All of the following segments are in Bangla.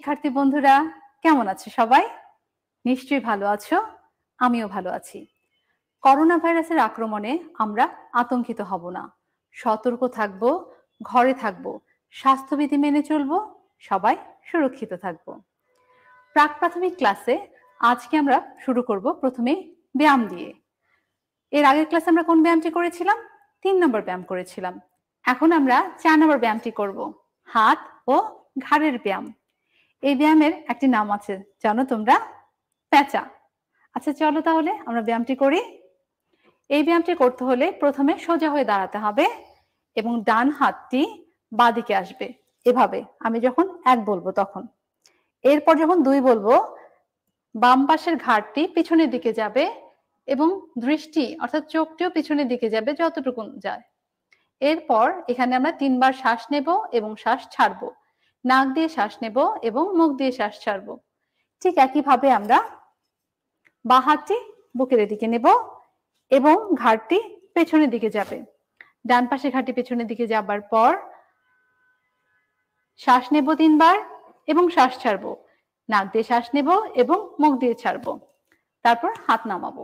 শিক্ষার্থী বন্ধুরা কেমন আছে সবাই নিশ্চয়ই ভালো আছো আমিও ভালো আছি করোনা ভাইরাসের আক্রমণে আমরা আতঙ্কিত হব না সতর্ক থাকব ঘরে থাকব স্বাস্থ্যবিধি মেনে চলব সবাই সুরক্ষিত থাকব প্রাক প্রাথমিক ক্লাসে আজকে আমরা শুরু করব প্রথমে ব্যায়াম দিয়ে এর আগের ক্লাসে আমরা কোন ব্যায়ামটি করেছিলাম তিন নম্বর ব্যায়াম করেছিলাম এখন আমরা চার নম্বর ব্যায়ামটি করব হাত ও ঘাড়ের ব্যায়াম এই ব্যায়ামের একটি নাম আছে জানো তোমরা প্যাঁচা আচ্ছা চলো তাহলে আমরা ব্যায়ামটি করি এই ব্যায়ামটি করতে হলে প্রথমে সোজা হয়ে দাঁড়াতে হবে এবং ডান হাতটি বাঁদিকে আসবে এভাবে আমি যখন এক বলবো তখন এরপর যখন দুই বলবো বাম পাশের ঘাটটি পিছনের দিকে যাবে এবং দৃষ্টি অর্থাৎ চোখটিও পিছনের দিকে যাবে যতটুকু যায় এরপর এখানে আমরা তিনবার শ্বাস নেব এবং শ্বাস ছাড়বো নাক দিয়ে শ্বাস নেব এবং মুখ দিয়ে শ্বাস ছাড়ব ঠিক একইভাবে আমরা বা হাতটি বুকের দিকে নেব এবং ঘাটটি পেছনের দিকে যাবে ডান পাশে ঘাটটি পেছনের দিকে যাবার পর শ্বাস নেব তিনবার এবং শ্বাস ছাড়ব নাক দিয়ে শ্বাস নেব এবং মুখ দিয়ে ছাড়ব তারপর হাত নামাবো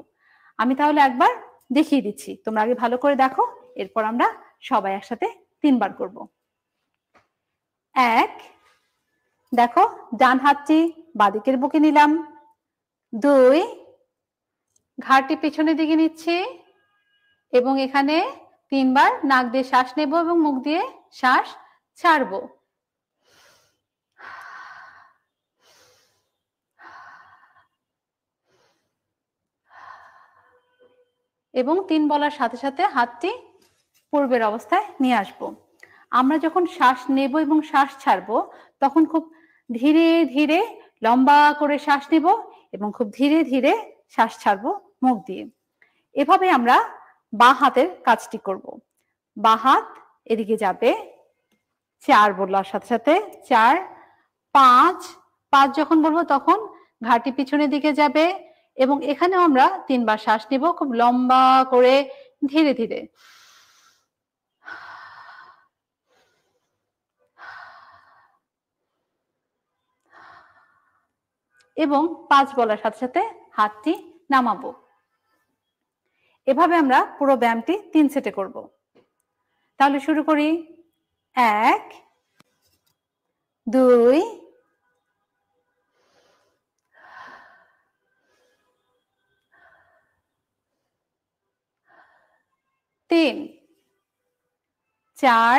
আমি তাহলে একবার দেখিয়ে দিচ্ছি তোমরা আগে ভালো করে দেখো এরপর আমরা সবাই একসাথে তিনবার করবো এক দেখো ডান হাতটি বাদিকের বুকে নিলাম দুই ঘাটটি পেছনের দিকে নিচ্ছি এবং এখানে তিনবার নাক দিয়ে শ্বাস নেব এবং মুখ দিয়ে শ্বাস ছাড়ব এবং তিন বলার সাথে সাথে হাতটি পূর্বের অবস্থায় নিয়ে আসবো আমরা যখন শ্বাস নেব এবং শ্বাস ছাড়ব তখন খুব ধীরে ধীরে লম্বা করে শ্বাস নেব এবং খুব ধীরে ধীরে শ্বাস ছাড়ব মুখ দিয়ে এভাবে আমরা বা হাতের কাজটি করব বা হাত এদিকে যাবে চার বললার সাথে সাথে চার পাঁচ পাঁচ যখন বলবো তখন ঘাটি পিছনের দিকে যাবে এবং এখানেও আমরা তিনবার শ্বাস নিব খুব লম্বা করে ধীরে ধীরে এবং পাঁচ বলার সাথে সাথে হাতটি নামাবো এভাবে আমরা পুরো ব্যায়ামটি তিন সেটে করব তাহলে শুরু করি এক দুই তিন চার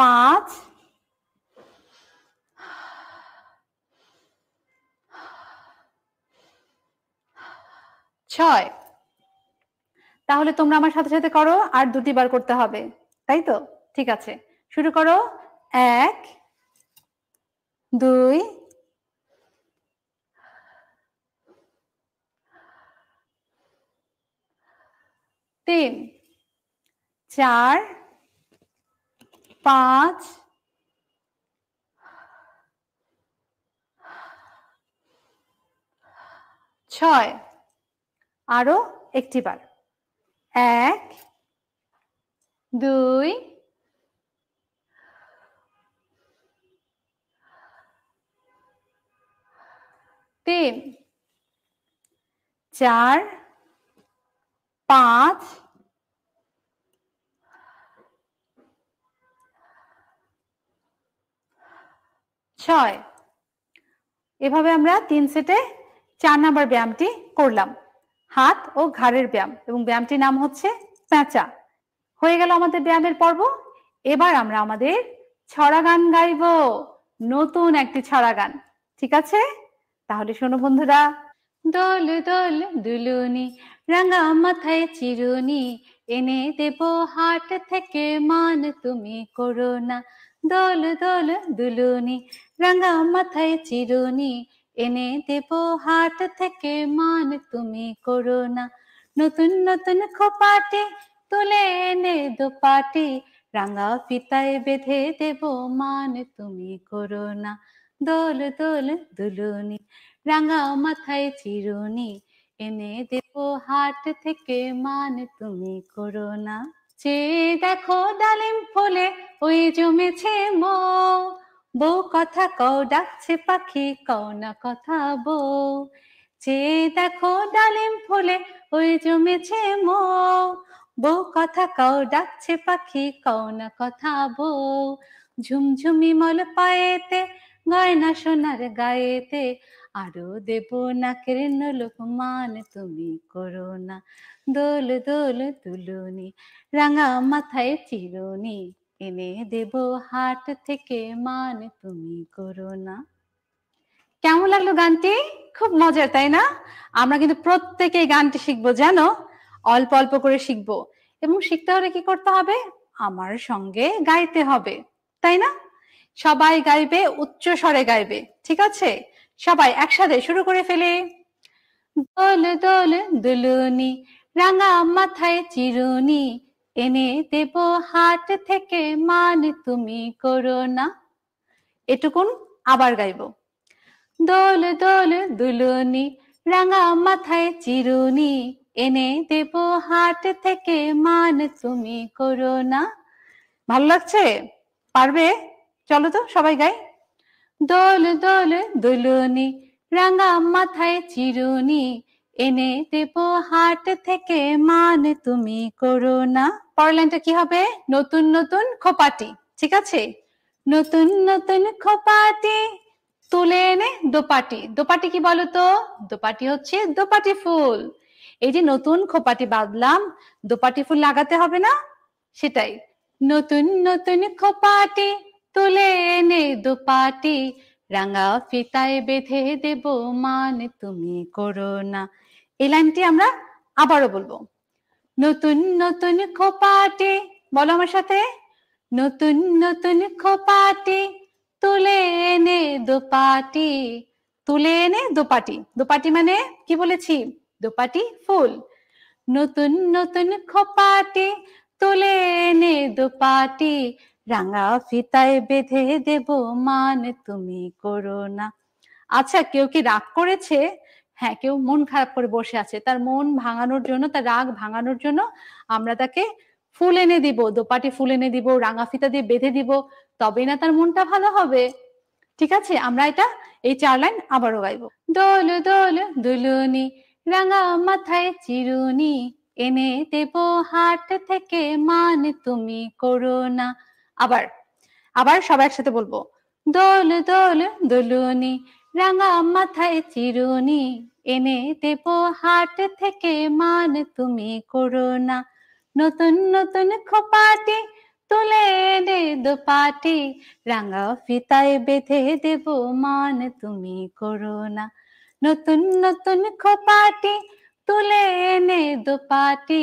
পাঁচ ছয় তাহলে তোমরা আমার সাথে সাথে করো আর দুটি বার করতে হবে তাই তো ঠিক আছে শুরু করো এক দুই তিন চার পাঁচ ছয় আরো একটি বার এক দুই তিন চার পাঁচ ছয় এভাবে আমরা তিন সেটে চার নাম্বার ব্যায়ামটি করলাম হাত ও ঘাড়ের ব্যায়াম এবং ব্যায়ামটির নাম হচ্ছে প্যাঁচা হয়ে গেল আমাদের ব্যায়ামের পর্ব এবার আমরা আমাদের ছড়া গান গাইব নতুন একটি ছড়া গান ঠিক আছে তাহলে শোনো বন্ধুরা দোল দোল দুলুনি রাঙা মাথায় চিরুনি এনে দেব হাট থেকে মান তুমি করো না দোল দোল দুলুনি রাঙা মাথায় চিরুনি এনে দেব হাট থেকে মান তুমি করো না নতুন নতুন খোপাটে তুলে এনে দুপাটি রাঙা ফিতায় বেঁধে দেব মান তুমি করো না দোল দোল দুলুনি রাঙা মাথায় চিরুনি এনে দেব হাট থেকে মান তুমি করো না চেয়ে দেখো ডালিম ফলে ওই জমেছে মো বউ কথা কও ডাকছে পাখি কও না কথা বউ যে দেখো ডালিম ফুলে ওই জমেছে মো বউ কথা কও ডাকছে পাখি কও না কথা বউ ঝুমঝুমি মল পায়েতে গয়না সোনার গায়েতে আরো দেব কেন লোক মান তুমি করো না দোল দোল তুলনি রাঙা মাথায় চিরুনি এনে দেব হাট থেকে মান তুমি করো না কেমন লাগলো গানটি খুব মজার তাই না আমরা কিন্তু প্রত্যেকে গানটি শিখবো যেন অল্প অল্প করে শিখবো এবং শিখতে হলে কি করতে হবে আমার সঙ্গে গাইতে হবে তাই না সবাই গাইবে উচ্চ স্বরে গাইবে ঠিক আছে সবাই একসাথে শুরু করে ফেলে দোল দোল দুলুনি রাঙা মাথায় চিরুনি এনে দেব হাট থেকে মান তুমি করো না এটুকুন আবার গাইব দোল দোল দুলুনি রাঙা মাথায় চিরুনি এনে দেব হাট থেকে মান তুমি করো না ভালো লাগছে পারবে চলো তো সবাই গাই দোল দোল দুলুনি রাঙা মাথায় চিরুনি এনে দেব হাট থেকে মান তুমি করো না পরের লাইনটা কি হবে নতুন নতুন খোপাটি ঠিক আছে নতুন নতুন খোপাটি তুলে এনে দোপাটি দোপাটি কি বলতো দোপাটি হচ্ছে দোপাটি ফুল এই যে নতুন খোপাটি বাঁধলাম দোপাটি ফুল লাগাতে হবে না সেটাই নতুন নতুন খোপাটি তুলে এনে দোপাটি রাঙা ফিতায় বেঁধে দেব মান তুমি করো না এই লাইনটি আমরা আবারও বলবো নতুন নতুন খোপাটি বলো আমার সাথে নতুন নতুন খোপাটি তুলে এনে দোপাটি তুলে এনে দোপাটি দোপাটি মানে কি বলেছি দোপাটি ফুল নতুন নতুন খোপাটি তুলে এনে দোপাটি রাঙা ফিতায় বেঁধে দেব মান তুমি করো না আচ্ছা কেউ কি রাগ করেছে হ্যাঁ কেউ মন খারাপ করে বসে আছে তার মন ভাঙানোর জন্য তার রাগ ভাঙানোর জন্য আমরা তাকে ফুল এনে দিব দোপাটি ফুল এনে দিব রাঙা ফিতা দিয়ে বেঁধে দিব তবেই না তার মনটা ভালো হবে ঠিক আছে আমরা এটা এই চার লাইন আবারও গাইব দোল দোল দুলুনি রাঙা মাথায় চিরুনি এনে দেব হাট থেকে মান তুমি করো না আবার আবার সবাই একসাথে বলবো দোল দোল দুলুনি রাঙা মাথায় চিরুনি এনে দেব হাট থেকে মান তুমি করো না নতুন নতুন খোপাটি তুলে এনে দুপাটি রাঙা ফিতায় বেঁধে দেব মান তুমি করো না নতুন নতুন খোপাটি তুলে এনে দুপাটি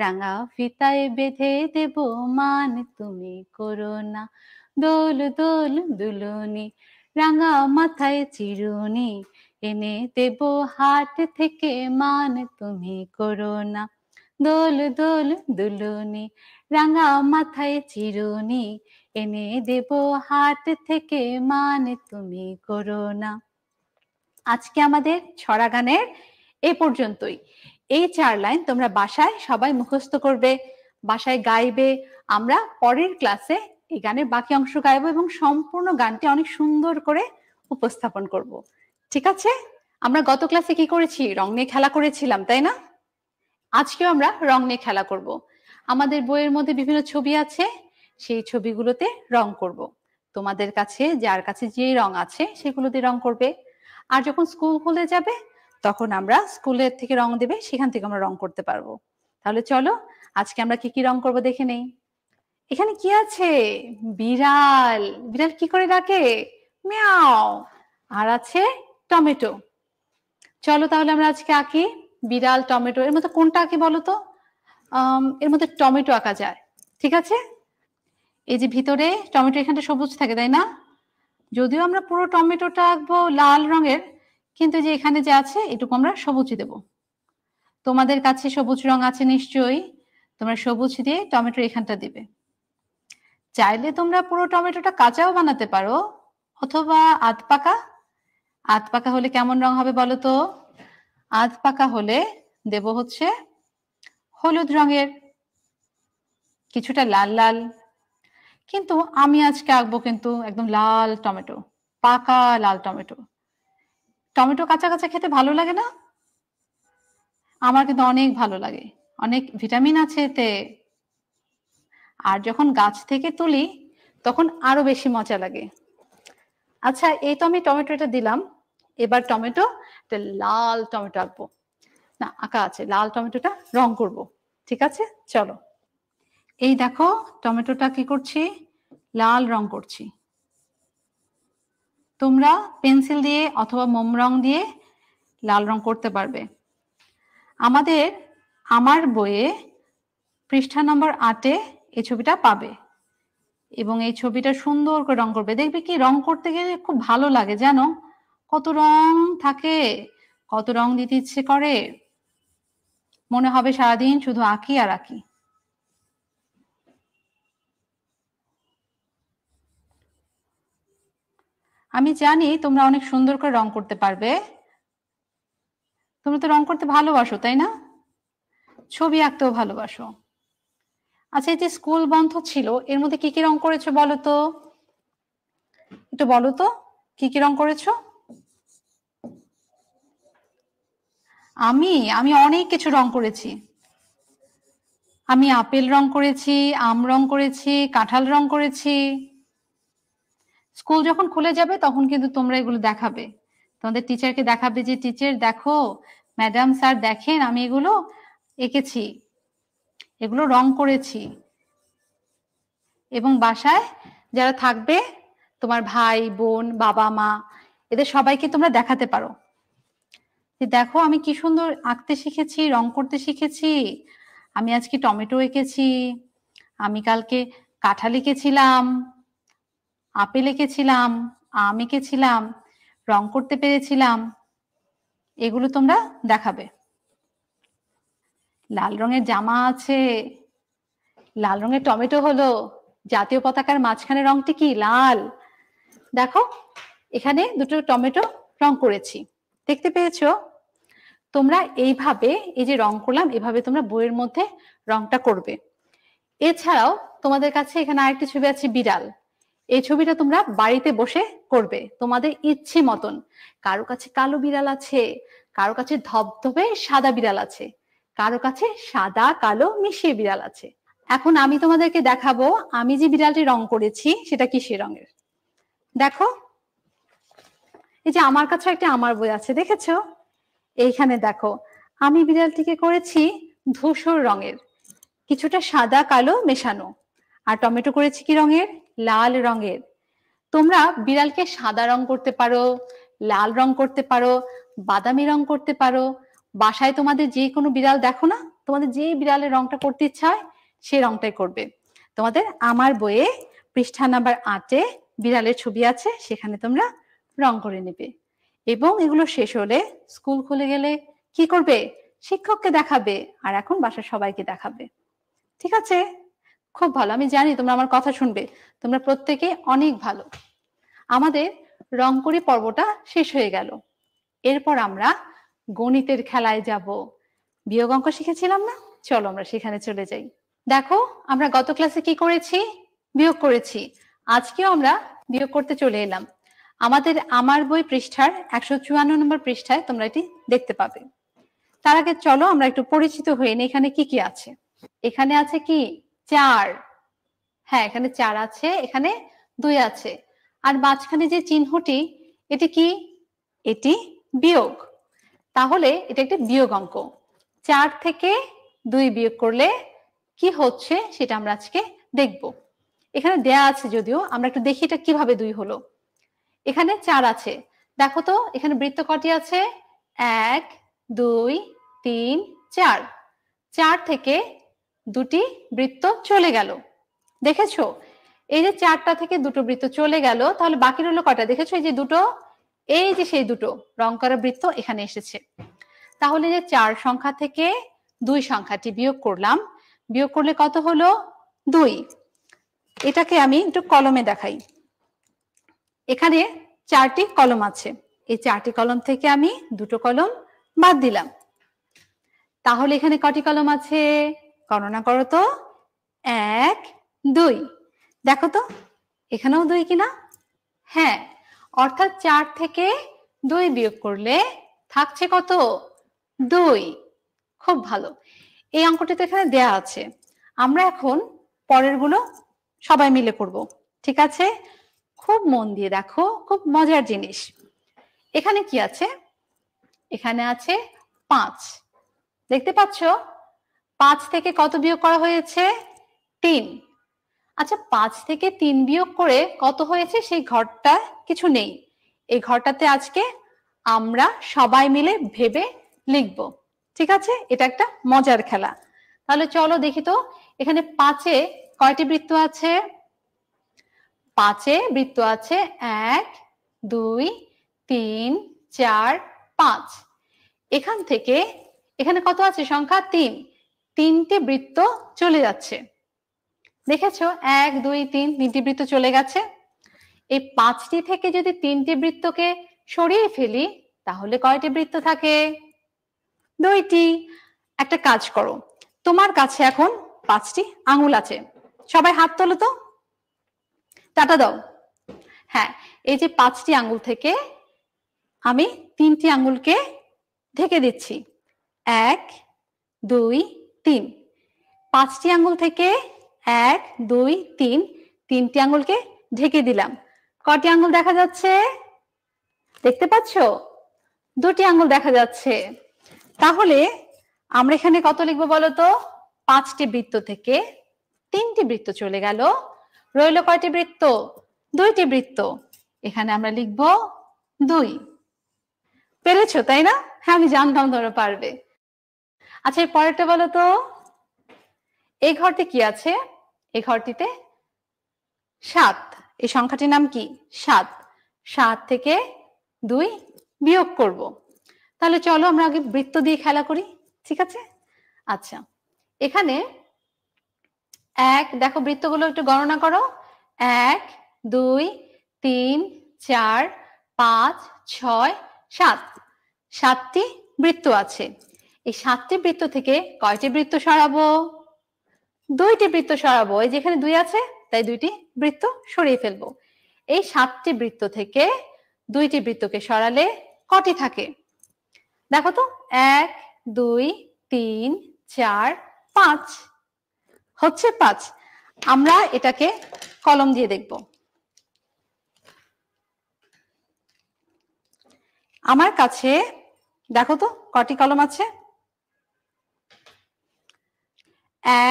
রাঙা ফিতায় বেঁধে দেব মান তুমি করো না দোল দোল দুলনি রাঙা মাথায় চিরুনি এনে দেব হাট থেকে মান তুমি করো না দোল দোল দুলুনি রাঙা মাথায় চিরুনি এনে দেব হাট থেকে মান তুমি করো না আজকে আমাদের ছড়া গানের এ পর্যন্তই এই চার লাইন তোমরা বাসায় সবাই মুখস্থ করবে বাসায় গাইবে আমরা পরের ক্লাসে এই গানের বাকি অংশ গাইবো এবং সম্পূর্ণ গানটি অনেক সুন্দর করে উপস্থাপন করবো ঠিক আছে আমরা গত ক্লাসে কি করেছি রং নিয়ে খেলা করেছিলাম তাই না আজকেও আমরা রং নিয়ে খেলা করব। আমাদের বইয়ের মধ্যে বিভিন্ন ছবি আছে সেই ছবিগুলোতে রং করব। তোমাদের কাছে যার কাছে যে রং আছে সেগুলো দিয়ে রং করবে আর যখন স্কুল খুলে যাবে তখন আমরা স্কুলের থেকে রং দেবে সেখান থেকে আমরা রং করতে পারবো তাহলে চলো আজকে আমরা কি কি রং করব দেখে নেই এখানে কি আছে বিড়াল বিড়াল কি করে ডাকে মিয়াও আর আছে টমেটো চলো তাহলে আমরা আজকে আঁকি বিড়াল টমেটো এর মধ্যে কোনটা আঁকি বলতো এর মধ্যে টমেটো আঁকা যায় ঠিক আছে এই যে ভিতরে টমেটো এখানটা সবুজ থাকে তাই না যদিও আমরা পুরো টমেটোটা আঁকবো লাল রঙের কিন্তু যে এখানে যে আছে এটুকু আমরা সবুজ দেব তোমাদের কাছে সবুজ রং আছে নিশ্চয়ই তোমরা সবুজ দিয়ে টমেটো এখানটা দিবে চাইলে তোমরা পুরো টমেটোটা কাঁচাও বানাতে পারো অথবা আধ পাকা আধ পাকা হলে কেমন রং হবে বলো তো আধ পাকা হলে দেব হচ্ছে হলুদ রঙের কিছুটা লাল লাল কিন্তু আমি আজকে আঁকবো কিন্তু একদম লাল টমেটো পাকা লাল টমেটো টমেটো কাঁচা কাঁচা খেতে ভালো লাগে না আমার কিন্তু অনেক ভালো লাগে অনেক ভিটামিন আছে এতে আর যখন গাছ থেকে তুলি তখন আরো বেশি মজা লাগে আচ্ছা এই তো আমি টমেটোটা দিলাম এবার টমেটো লাল টমেটো আঁকবো না আঁকা আছে লাল টমেটোটা রং করব ঠিক আছে চলো এই দেখো টমেটোটা কি করছি লাল রং করছি তোমরা পেন্সিল দিয়ে অথবা মোম রং দিয়ে লাল রং করতে পারবে আমাদের আমার বইয়ে পৃষ্ঠা নম্বর আটে এই ছবিটা পাবে এবং এই ছবিটা সুন্দর করে রং করবে দেখবে কি রং করতে গেলে খুব ভালো লাগে জানো কত রং থাকে কত রং দিতে ইচ্ছে করে মনে হবে সারাদিন শুধু আঁকি আর আঁকি আমি জানি তোমরা অনেক সুন্দর করে রং করতে পারবে তোমরা তো রং করতে ভালোবাসো তাই না ছবি আঁকতেও ভালোবাসো আচ্ছা এই যে স্কুল বন্ধ ছিল এর মধ্যে কি কি রং করেছো বলো তো একটু বলো তো কি কি রং করেছো আমি আমি অনেক কিছু রং করেছি আমি আপেল রং করেছি আম রং করেছি কাঁঠাল রং করেছি স্কুল যখন খুলে যাবে তখন কিন্তু তোমরা এগুলো দেখাবে তোমাদের টিচারকে দেখাবে যে টিচার দেখো ম্যাডাম স্যার দেখেন আমি এগুলো এঁকেছি এগুলো রং করেছি এবং বাসায় যারা থাকবে তোমার ভাই বোন বাবা মা এদের সবাইকে তোমরা দেখাতে পারো যে দেখো আমি কি সুন্দর আঁকতে শিখেছি রং করতে শিখেছি আমি আজকে টমেটো এঁকেছি আমি কালকে কাঁঠাল এঁকেছিলাম আপেল এঁকেছিলাম আম এঁকেছিলাম রং করতে পেরেছিলাম এগুলো তোমরা দেখাবে লাল রঙের জামা আছে লাল রঙের টমেটো হলো জাতীয় পতাকার মাঝখানে রংটি কি লাল দেখো এখানে দুটো টমেটো রং করেছি দেখতে পেয়েছো তোমরা এইভাবে এই যে রং করলাম এভাবে তোমরা বইয়ের মধ্যে রংটা করবে এছাড়াও তোমাদের কাছে এখানে আরেকটি ছবি আছে বিড়াল এই ছবিটা তোমরা বাড়িতে বসে করবে তোমাদের ইচ্ছে মতন কারো কাছে কালো বিড়াল আছে কারো কাছে ধবধবে সাদা বিড়াল আছে কারো কাছে সাদা কালো মিশিয়ে বিড়াল আছে এখন আমি তোমাদেরকে দেখাবো আমি যে বিড়ালটি রং করেছি সেটা সে রঙের দেখো এই যে আমার কাছে একটা আমার বই আছে দেখেছো এইখানে দেখো আমি বিড়ালটিকে করেছি ধূসর রঙের কিছুটা সাদা কালো মেশানো আর টমেটো করেছি কি রঙের লাল রঙের তোমরা বিড়ালকে সাদা রং করতে পারো লাল রং করতে পারো বাদামি রং করতে পারো বাসায় তোমাদের যে কোনো বিড়াল দেখো না তোমাদের যে বিড়ালের রংটা করতে ইচ্ছা হয় সে রংটাই করবে তোমাদের আমার বইয়ে পৃষ্ঠা নাম্বার আটে বিড়ালের ছবি আছে সেখানে তোমরা রং করে নেবে এবং এগুলো শেষ হলে স্কুল খুলে গেলে কি করবে শিক্ষককে দেখাবে আর এখন বাসার সবাইকে দেখাবে ঠিক আছে খুব ভালো আমি জানি তোমরা আমার কথা শুনবে তোমরা প্রত্যেকে অনেক ভালো আমাদের রং পর্বটা শেষ হয়ে গেল এরপর আমরা গণিতের খেলায় যাব বিয়োগ অঙ্ক শিখেছিলাম না চলো আমরা সেখানে চলে যাই দেখো আমরা গত ক্লাসে কি করেছি বিয়োগ করেছি আজকেও আমরা বিয়োগ করতে চলে এলাম আমাদের আমার বই পৃষ্ঠার একশো চুয়ান্ন নম্বর পৃষ্ঠায় তোমরা এটি দেখতে পাবে তার আগে চলো আমরা একটু পরিচিত হয়ে না এখানে কি কি আছে এখানে আছে কি চার হ্যাঁ এখানে চার আছে এখানে দুই আছে আর মাঝখানে যে চিহ্নটি এটি কি এটি বিয়োগ তাহলে এটা একটি বিয়োগ অঙ্ক চার থেকে দুই বিয়োগ করলে কি হচ্ছে সেটা আমরা আজকে দেখব এখানে দেয়া আছে যদিও আমরা একটু দেখি এটা কিভাবে দুই হলো এখানে চার আছে দেখো তো এখানে বৃত্ত কটি আছে এক দুই তিন চার চার থেকে দুটি বৃত্ত চলে গেল দেখেছ এই যে চারটা থেকে দুটো বৃত্ত চলে গেল তাহলে বাকি রইল কটা দেখেছো এই যে দুটো এই যে সেই দুটো রং করা বৃত্ত এখানে এসেছে তাহলে যে চার সংখ্যা থেকে দুই সংখ্যাটি বিয়োগ করলাম বিয়োগ করলে কত হলো দুই এটাকে আমি একটু কলমে দেখাই এখানে চারটি কলম আছে এই চারটি কলম থেকে আমি দুটো কলম বাদ দিলাম তাহলে এখানে কটি কলম আছে গণনা করো তো এক দুই দেখো তো এখানেও দুই কিনা হ্যাঁ অর্থাৎ চার থেকে দুই বিয়োগ করলে থাকছে কত দুই খুব ভালো এই অঙ্কটি তো এখানে দেয়া আছে আমরা এখন পরের গুলো সবাই মিলে করব ঠিক আছে খুব মন দিয়ে দেখো খুব মজার জিনিস এখানে কি আছে এখানে আছে পাঁচ দেখতে পাচ্ছ পাঁচ থেকে কত বিয়োগ করা হয়েছে তিন আচ্ছা পাঁচ থেকে তিন বিয়োগ করে কত হয়েছে সেই ঘরটা কিছু নেই এই ঘরটাতে আজকে আমরা সবাই মিলে ভেবে লিখব ঠিক আছে এটা একটা মজার খেলা তাহলে চলো দেখি তো এখানে পাঁচে কয়টি বৃত্ত আছে পাঁচে বৃত্ত আছে এক দুই তিন চার পাঁচ এখান থেকে এখানে কত আছে সংখ্যা তিন তিনটি বৃত্ত চলে যাচ্ছে দেখেছো এক দুই তিন তিনটি বৃত্ত চলে গেছে এই পাঁচটি থেকে যদি তিনটি বৃত্তকে সরিয়ে ফেলি তাহলে কয়টি বৃত্ত থাকে দুইটি একটা কাজ করো তোমার কাছে এখন পাঁচটি আঙুল আছে সবাই হাত তোলো তো টাটা দাও হ্যাঁ এই যে পাঁচটি আঙ্গুল থেকে আমি তিনটি আঙ্গুলকে ঢেকে দিচ্ছি এক দুই তিন পাঁচটি আঙ্গুল থেকে এক দুই তিন তিনটি আঙ্গুলকে ঢেকে দিলাম কটি আঙ্গুল দেখা যাচ্ছে দেখতে পাচ্ছ দুটি আঙ্গুল দেখা যাচ্ছে তাহলে আমরা এখানে কত লিখবো বলতো পাঁচটি বৃত্ত থেকে তিনটি বৃত্ত চলে গেল রইল কয়টি বৃত্ত দুইটি বৃত্ত এখানে আমরা লিখব দুই পেরেছ তাই না হ্যাঁ আমি জানতাম ধরো পারবে আচ্ছা এই পরেরটা বলো তো এই ঘরটি কি আছে এই ঘরটিতে সাত এই সংখ্যাটির নাম কি সাত সাত থেকে দুই বিয়োগ করব। তাহলে চলো আমরা আগে বৃত্ত দিয়ে খেলা করি ঠিক আছে আচ্ছা এখানে এক দেখো বৃত্তগুলো একটু গণনা করো এক দুই তিন চার পাঁচ ছয় সাত সাতটি বৃত্ত আছে এই সাতটি বৃত্ত থেকে কয়টি বৃত্ত সরাবো দুইটি বৃত্ত সরাবো এই যেখানে দুই আছে তাই দুইটি বৃত্ত সরিয়ে ফেলবো এই সাতটি বৃত্ত থেকে দুইটি বৃত্তকে সরালে কটি থাকে দেখো তো এক দুই তিন চার পাঁচ হচ্ছে পাঁচ আমরা এটাকে কলম দিয়ে দেখব আমার কাছে দেখো তো কটি কলম আছে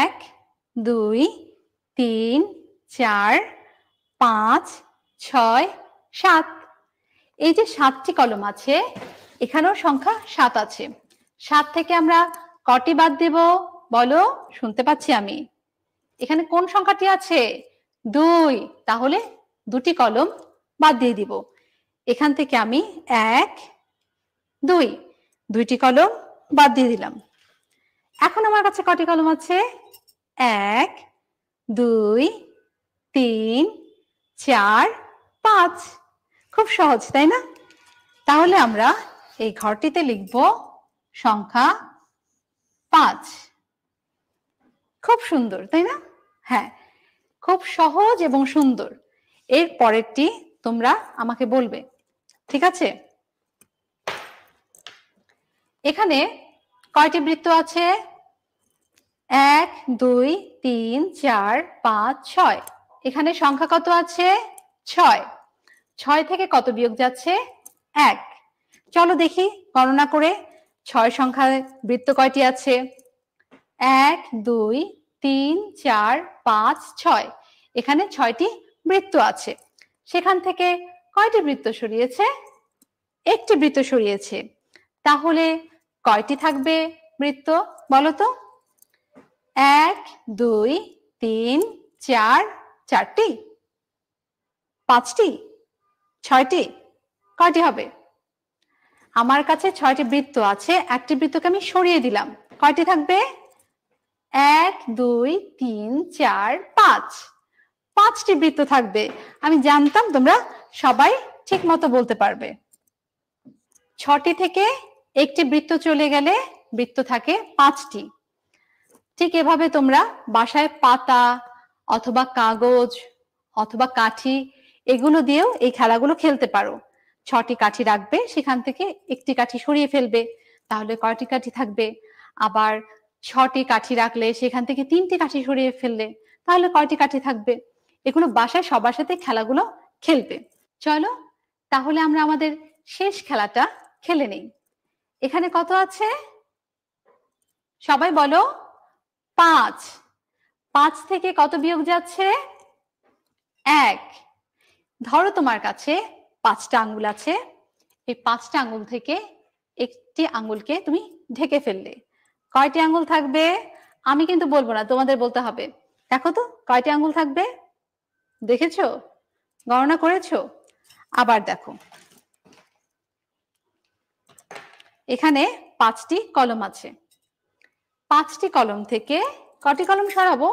এক দুই তিন চার পাঁচ ছয় সাত এই যে সাতটি কলম আছে এখানেও সংখ্যা সাত আছে সাত থেকে আমরা কটি বাদ দেব বলো শুনতে পাচ্ছি আমি এখানে কোন সংখ্যাটি আছে দুই তাহলে দুটি কলম বাদ দিয়ে দিব এখান থেকে আমি এক দুই দুইটি কলম বাদ দিয়ে দিলাম এখন আমার কাছে কটি কলম আছে এক দুই তিন চার পাঁচ খুব সহজ তাই না তাহলে আমরা এই ঘরটিতে লিখব সংখ্যা পাঁচ খুব সুন্দর তাই না হ্যাঁ খুব সহজ এবং সুন্দর এর পরেরটি তোমরা আমাকে বলবে ঠিক আছে এখানে কয়টি বৃত্ত আছে এক দুই তিন চার পাঁচ ছয় এখানে সংখ্যা কত আছে ছয় ছয় থেকে কত বিয়োগ যাচ্ছে এক চলো দেখি গণনা করে ছয় সংখ্যায় বৃত্ত কয়টি আছে এক দুই তিন চার পাঁচ ছয় এখানে ছয়টি বৃত্ত আছে সেখান থেকে কয়টি বৃত্ত সরিয়েছে একটি বৃত্ত সরিয়েছে তাহলে কয়টি থাকবে বৃত্ত বলতো এক দুই তিন চার চারটি পাঁচটি ছয়টি কয়টি হবে আমার কাছে ছয়টি বৃত্ত আছে একটি বৃত্তকে আমি সরিয়ে দিলাম কয়টি থাকবে এক দুই তিন চার পাঁচ পাঁচটি বৃত্ত থাকবে আমি জানতাম তোমরা সবাই ঠিক মতো বলতে পারবে ছটি থেকে একটি বৃত্ত চলে গেলে বৃত্ত থাকে পাঁচটি ঠিক এভাবে তোমরা বাসায় পাতা অথবা কাগজ অথবা কাঠি এগুলো দিয়েও এই খেলাগুলো খেলতে পারো ছটি কাঠি রাখবে সেখান থেকে একটি কাঠি সরিয়ে ফেলবে তাহলে কয়টি কাঠি থাকবে আবার ছটি কাঠি রাখলে সেখান থেকে তিনটি কাঠি সরিয়ে ফেললে তাহলে কয়টি কাঠি থাকবে এগুলো বাসায় সবার সাথে খেলাগুলো খেলবে চলো তাহলে আমরা আমাদের শেষ খেলাটা খেলে নেই এখানে কত আছে সবাই বলো পাঁচ পাঁচ থেকে কত বিয়োগ যাচ্ছে এক ধরো তোমার কাছে পাঁচটা আঙ্গুল আছে এই পাঁচটা আঙ্গুল থেকে একটি আঙ্গুলকে তুমি ঢেকে ফেললে কয়টি আঙ্গুল থাকবে আমি কিন্তু বলবো না তোমাদের বলতে হবে দেখো তো কয়টি আঙ্গুল থাকবে দেখেছো গণনা করেছো আবার দেখো এখানে পাঁচটি কলম আছে পাঁচটি কলম থেকে কটি কলম সরাবো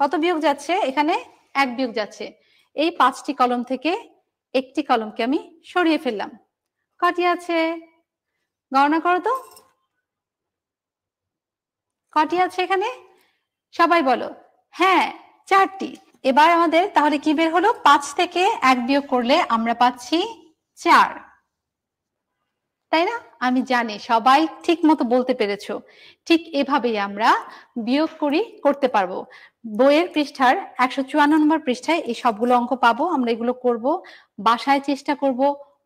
কত বিয়োগ যাচ্ছে এখানে এক বিয়োগ যাচ্ছে এই পাঁচটি কলম থেকে একটি কলমকে আমি সরিয়ে ফেললাম কটি আছে গণনা করো তো কটি আছে এখানে সবাই বলো হ্যাঁ চারটি এবার আমাদের তাহলে কি বের হলো পাঁচ থেকে এক বিয়োগ করলে আমরা পাচ্ছি চার তাই না আমি জানি সবাই ঠিক মতো বলতে পেরেছ ঠিক এভাবেই আমরা বিয়োগ করি করতে পারবো বইয়ের পৃষ্ঠার একশো চুয়ান্ন নম্বর পৃষ্ঠায় এই সবগুলো অঙ্ক পাবো আমরা এগুলো করব বাসায় চেষ্টা করব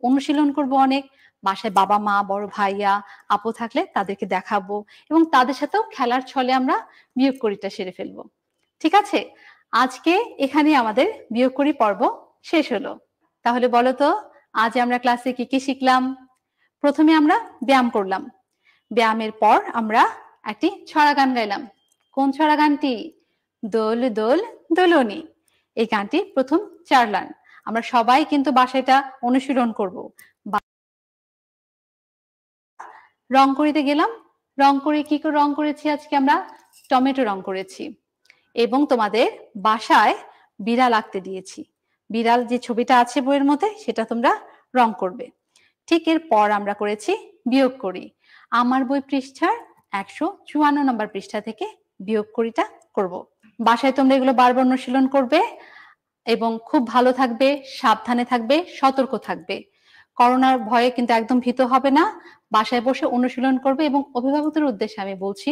অনুশীলন করব অনেক বাসায় বাবা মা বড় ভাইয়া আপু থাকলে তাদেরকে দেখাবো এবং তাদের সাথেও খেলার ছলে আমরা বিয়োগ করিটা সেরে ফেলবো ঠিক আছে আজকে এখানে আমাদের বিয়োগ করি পর্ব শেষ হলো তাহলে বলো তো আজ আমরা ক্লাসে কি কি শিখলাম প্রথমে আমরা ব্যায়াম করলাম ব্যায়ামের পর আমরা একটি ছড়া গান গাইলাম কোন ছড়া গানটি দোল দোল দোলনি এই গানটি প্রথম চার আমরা সবাই কিন্তু বাসায়টা অনুশীলন করব রং করিতে গেলাম রং করে কি রং করেছি আজকে আমরা টমেটো রং করেছি এবং তোমাদের বাসায় বিড়াল আঁকতে দিয়েছি বিড়াল যে ছবিটা আছে বইয়ের মধ্যে সেটা তোমরা রং করবে ঠিক এর পর আমরা করেছি বিয়োগ করি আমার বই পৃষ্ঠার একশো চুয়ান্ন নম্বর পৃষ্ঠা থেকে বিয়োগ করিটা করব। বাসায় তোমরা এগুলো বারবার অনুশীলন করবে এবং খুব ভালো থাকবে সাবধানে থাকবে সতর্ক থাকবে করোনার ভয়ে কিন্তু একদম ভীত হবে না বাসায় বসে অনুশীলন করবে এবং অভিভাবকদের উদ্দেশ্যে আমি বলছি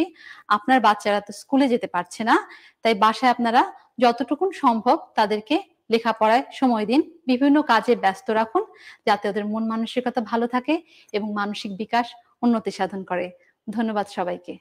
আপনার বাচ্চারা তো স্কুলে যেতে পারছে না তাই বাসায় আপনারা যতটুকুন সম্ভব তাদেরকে লেখাপড়ায় সময় দিন বিভিন্ন কাজে ব্যস্ত রাখুন যাতে ওদের মন মানসিকতা ভালো থাকে এবং মানসিক বিকাশ উন্নতি সাধন করে ধন্যবাদ সবাইকে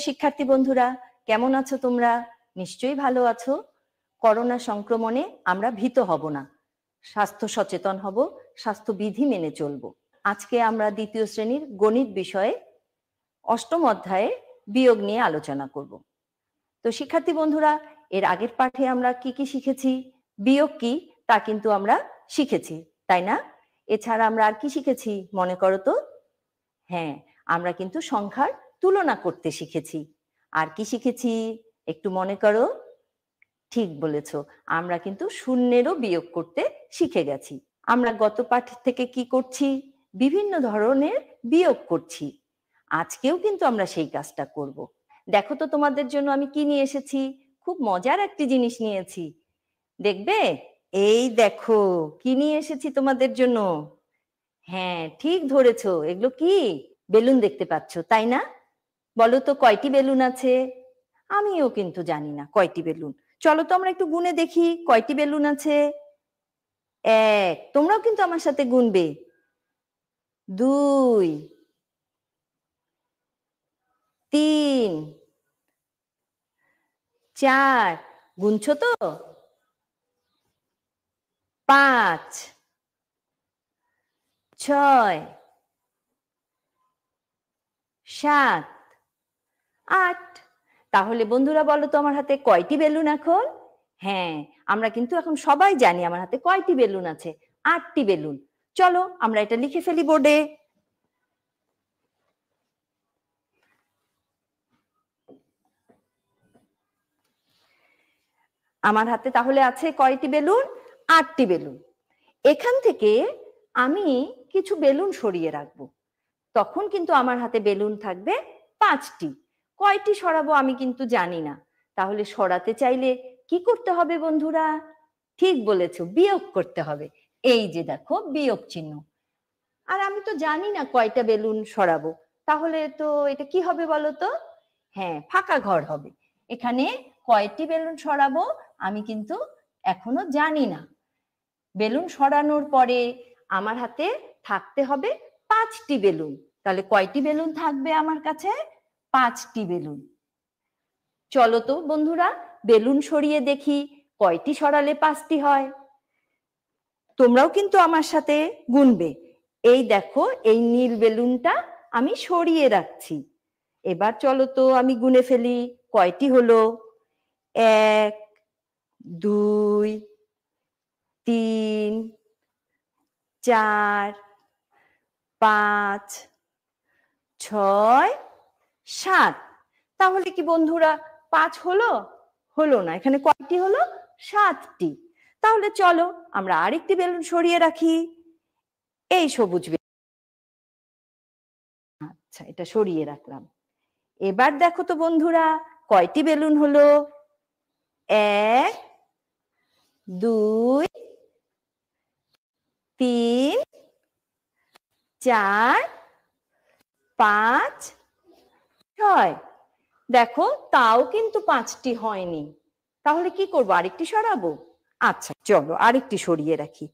প্রিয় শিক্ষার্থী বন্ধুরা কেমন আছো তোমরা নিশ্চয়ই ভালো আছো করোনা সংক্রমণে আমরা ভীত হব না স্বাস্থ্য সচেতন হব স্বাস্থ্যবিধি মেনে চলব আজকে আমরা দ্বিতীয় শ্রেণীর গণিত বিষয়ে অষ্টম অধ্যায়ে বিয়োগ নিয়ে আলোচনা করব তো শিক্ষার্থী বন্ধুরা এর আগের পাঠে আমরা কি কি শিখেছি বিয়োগ কি তা কিন্তু আমরা শিখেছি তাই না এছাড়া আমরা আর কি শিখেছি মনে করো তো হ্যাঁ আমরা কিন্তু সংখ্যার তুলনা করতে শিখেছি আর কি শিখেছি একটু মনে করো ঠিক বলেছ আমরা কিন্তু শূন্যেরও বিয়োগ করতে শিখে গেছি আমরা গত পাঠ থেকে কি করছি বিভিন্ন ধরনের বিয়োগ করছি আজকেও কিন্তু আমরা সেই কাজটা করব। দেখো তো তোমাদের জন্য আমি কি নিয়ে এসেছি খুব মজার একটি জিনিস নিয়েছি দেখবে এই দেখো কি নিয়ে এসেছি তোমাদের জন্য হ্যাঁ ঠিক ধরেছ এগুলো কি বেলুন দেখতে পাচ্ছ তাই না বলো তো কয়টি বেলুন আছে আমিও কিন্তু জানি না কয়টি বেলুন চলো তো আমরা একটু গুনে দেখি কয়টি বেলুন আছে এক তোমরাও কিন্তু আমার সাথে গুনবে দুই তিন চার গুনছো তো পাঁচ ছয় সাত আট তাহলে বন্ধুরা বলো তো আমার হাতে কয়টি বেলুন এখন হ্যাঁ আমরা কিন্তু এখন সবাই জানি আমার হাতে কয়টি বেলুন আছে আটটি বেলুন চলো আমরা এটা লিখে ফেলি বোর্ডে আমার হাতে তাহলে আছে কয়টি বেলুন আটটি বেলুন এখান থেকে আমি কিছু বেলুন সরিয়ে রাখবো তখন কিন্তু আমার হাতে বেলুন থাকবে পাঁচটি কয়টি সরাবো আমি কিন্তু জানি না তাহলে সরাতে চাইলে কি করতে হবে বন্ধুরা ঠিক বলেছ বিয়োগ করতে হবে এই যে দেখো বিয়োগ চিহ্ন আর আমি তো জানি না কয়টা বেলুন সরাবো তাহলে তো এটা কি হবে বলতো হ্যাঁ ফাঁকা ঘর হবে এখানে কয়টি বেলুন সরাবো আমি কিন্তু এখনো জানি না বেলুন সরানোর পরে আমার হাতে থাকতে হবে পাঁচটি বেলুন তাহলে কয়টি বেলুন থাকবে আমার কাছে পাঁচটি বেলুন চলো তো বন্ধুরা বেলুন সরিয়ে দেখি কয়টি সরালে পাঁচটি হয় তোমরাও কিন্তু আমার সাথে গুনবে এই দেখো এই নীল বেলুনটা আমি সরিয়ে রাখছি এবার চলো তো আমি গুনে ফেলি কয়টি হলো এক দুই তিন চার পাঁচ ছয় সাত তাহলে কি বন্ধুরা পাঁচ হলো হলো না এখানে কয়টি হলো সাতটি তাহলে চলো আমরা আরেকটি বেলুন সরিয়ে রাখি এই সবুজ আচ্ছা এটা সরিয়ে রাখলাম এবার দেখো তো বন্ধুরা কয়টি বেলুন হলো এক দুই তিন চার পাঁচ ছয় দেখো তাও কিন্তু পাঁচটি হয়নি তাহলে কি করবো আরেকটি সরাবো আচ্ছা চলো আরেকটি সরিয়ে রাখি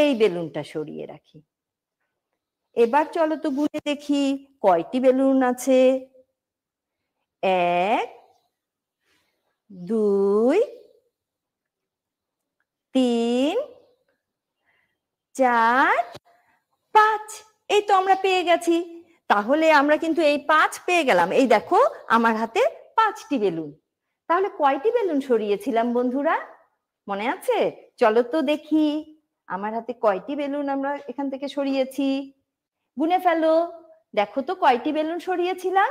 এই বেলুনটা সরিয়ে রাখি এবার চলো তো গুনে দেখি কয়টি বেলুন আছে এক দুই তিন চার পাঁচ এই তো আমরা পেয়ে গেছি তাহলে আমরা কিন্তু এই পাঁচ পেয়ে গেলাম এই দেখো আমার হাতে পাঁচটি বেলুন তাহলে কয়টি বেলুন সরিয়েছিলাম বন্ধুরা মনে আছে চলো তো দেখি আমার হাতে কয়টি বেলুন আমরা এখান থেকে সরিয়েছি গুনে ফেলো দেখো তো কয়টি বেলুন সরিয়েছিলাম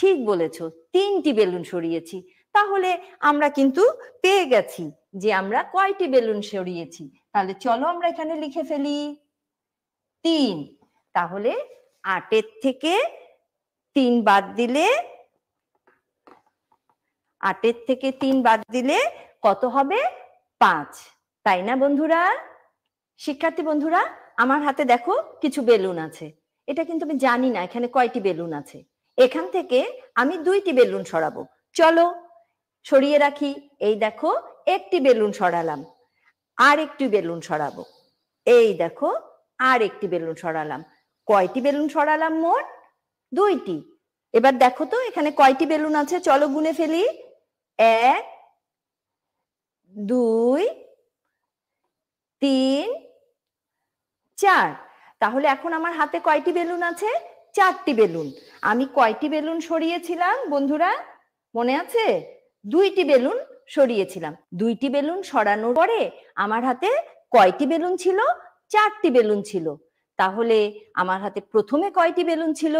ঠিক বলেছ তিনটি বেলুন সরিয়েছি তাহলে আমরা কিন্তু পেয়ে গেছি যে আমরা কয়টি বেলুন সরিয়েছি তাহলে চলো আমরা এখানে লিখে ফেলি তিন তাহলে আটের থেকে তিন বাদ দিলে আটের থেকে তিন বাদ দিলে কত হবে পাঁচ তাই না বন্ধুরা শিক্ষার্থী বন্ধুরা আমার হাতে দেখো কিছু বেলুন আছে এটা কিন্তু আমি জানি না এখানে কয়টি বেলুন আছে এখান থেকে আমি দুইটি বেলুন সরাবো চলো সরিয়ে রাখি এই দেখো একটি বেলুন সরালাম আর একটি বেলুন সরাবো এই দেখো আর একটি বেলুন সরালাম কয়টি বেলুন সরালাম মোট দুইটি এবার দেখো তো এখানে কয়টি বেলুন আছে চলো গুনে ফেলি এক দুই তিন চার তাহলে এখন আমার হাতে কয়টি বেলুন আছে চারটি বেলুন আমি কয়টি বেলুন সরিয়েছিলাম বন্ধুরা মনে আছে দুইটি বেলুন সরিয়েছিলাম দুইটি বেলুন সরানোর পরে আমার হাতে কয়টি বেলুন ছিল চারটি বেলুন ছিল তাহলে আমার হাতে প্রথমে কয়টি বেলুন ছিল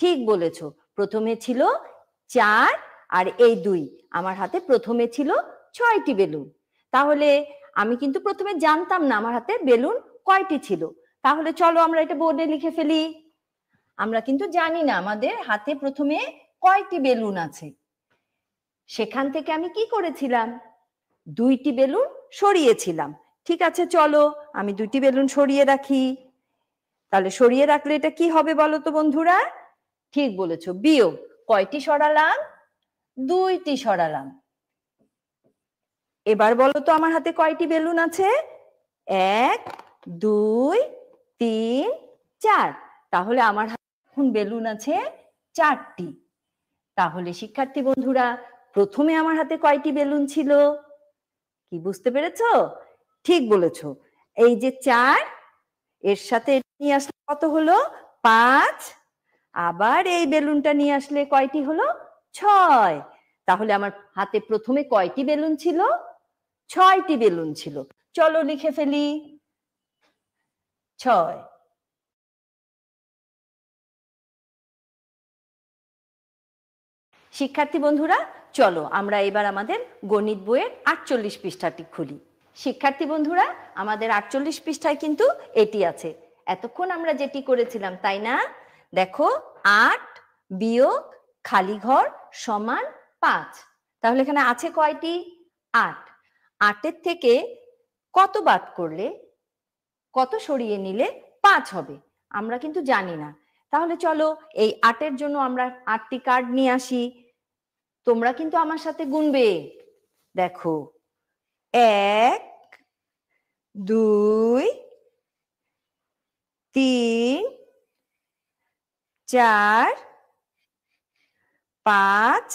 ঠিক বলেছ প্রথমে ছিল চার আর এই দুই আমার হাতে প্রথমে ছিল ছয়টি বেলুন তাহলে আমি কিন্তু প্রথমে জানতাম না আমার হাতে বেলুন কয়টি ছিল তাহলে চলো আমরা এটা বোর্ডে লিখে ফেলি আমরা কিন্তু জানি না আমাদের হাতে প্রথমে কয়টি বেলুন আছে সেখান থেকে আমি কি করেছিলাম দুইটি বেলুন সরিয়েছিলাম ঠিক আছে চলো আমি দুটি বেলুন সরিয়ে রাখি তাহলে সরিয়ে রাখলে এটা কি হবে বলো তো বন্ধুরা ঠিক বলেছ বিয়োগ কয়টি সরালাম দুইটি সরালাম এবার বলো তো আমার হাতে কয়টি বেলুন আছে এক দুই তিন চার তাহলে আমার হাতে এখন বেলুন আছে চারটি তাহলে শিক্ষার্থী বন্ধুরা প্রথমে আমার হাতে কয়টি বেলুন ছিল কি বুঝতে পেরেছো ঠিক বলেছ এই যে চার এর সাথে নিয়ে আসলে কত হলো পাঁচ আবার এই বেলুনটা নিয়ে আসলে কয়টি হলো ছয় তাহলে আমার হাতে প্রথমে কয়টি বেলুন ছিল ছয়টি বেলুন ছিল চলো লিখে ফেলি ছয় শিক্ষার্থী বন্ধুরা চলো আমরা এবার আমাদের গণিত বইয়ের আটচল্লিশ পৃষ্ঠাটি খুলি শিক্ষার্থী বন্ধুরা আমাদের আটচল্লিশ পৃষ্ঠায় কিন্তু এটি আছে এতক্ষণ আমরা যেটি করেছিলাম তাই না দেখো আট বিয়োগ খালি ঘর সমান পাঁচ তাহলে এখানে আছে কয়টি আট আটের থেকে কত বাদ করলে কত সরিয়ে নিলে পাঁচ হবে আমরা কিন্তু জানি না তাহলে চলো এই আটের জন্য আমরা আটটি কার্ড নিয়ে আসি তোমরা কিন্তু আমার সাথে গুনবে দেখো এক দুই তিন চার পাঁচ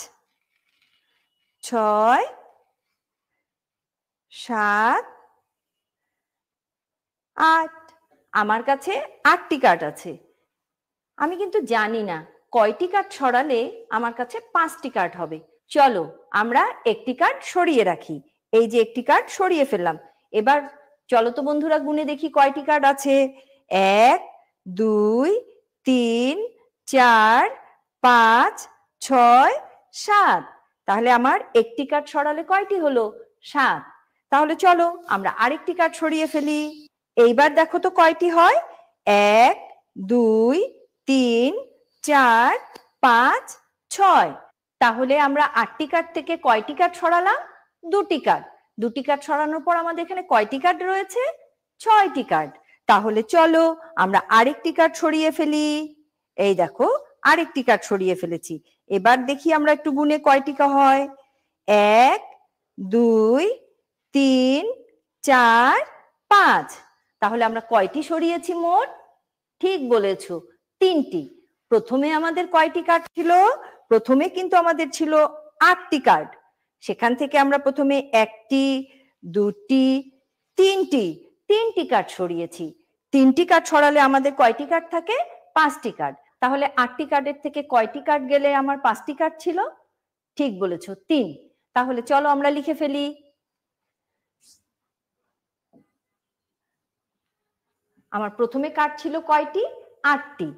ছয় সাত আট আমার কাছে আটটি কার্ড আছে আমি কিন্তু জানি না কয়টি কাট সরালে আমার কাছে পাঁচটি কার্ড হবে চলো আমরা একটি কার্ড সরিয়ে রাখি এই যে একটি কার্ড সরিয়ে ফেললাম এবার চলো তো বন্ধুরা গুনে দেখি কয়টি কার্ড আছে এক দুই তিন চার পাঁচ ছয় সাত তাহলে আমার একটি কার্ড সরালে কয়টি হলো সাত তাহলে চলো আমরা আরেকটি কার্ড সরিয়ে ফেলি এইবার দেখো তো কয়টি হয় এক দুই তিন চার পাঁচ ছয় তাহলে আমরা আটটি কার্ড থেকে কয়টি কার্ড সরালাম দুটি কার্ড দুটি কার্ড সরানোর পর আমাদের এখানে কয়টি কার্ড রয়েছে ছয়টি কার্ড তাহলে চলো আমরা আরেকটি কার্ড সরিয়ে ফেলি এই দেখো আরেকটি কার্ড সরিয়ে ফেলেছি এবার দেখি আমরা একটু গুনে কয়টিকা হয় এক দুই তিন চার পাঁচ তাহলে আমরা কয়টি সরিয়েছি মোট ঠিক বলেছ তিনটি প্রথমে আমাদের কয়টি কার্ড ছিল প্রথমে কিন্তু আমাদের ছিল আটটি কার্ড সেখান থেকে আমরা প্রথমে একটি দুটি তিনটি তিনটি কার্ড সরিয়েছি তিনটি কার্ড ছড়ালে আমাদের কয়টি কার্ড থাকে পাঁচটি কার্ড তাহলে আটটি কার্ডের থেকে কয়টি কার্ড গেলে আমার পাঁচটি কার্ড ছিল ঠিক বলেছ তিন তাহলে চলো আমরা লিখে ফেলি আমার প্রথমে কার্ড ছিল কয়টি আটটি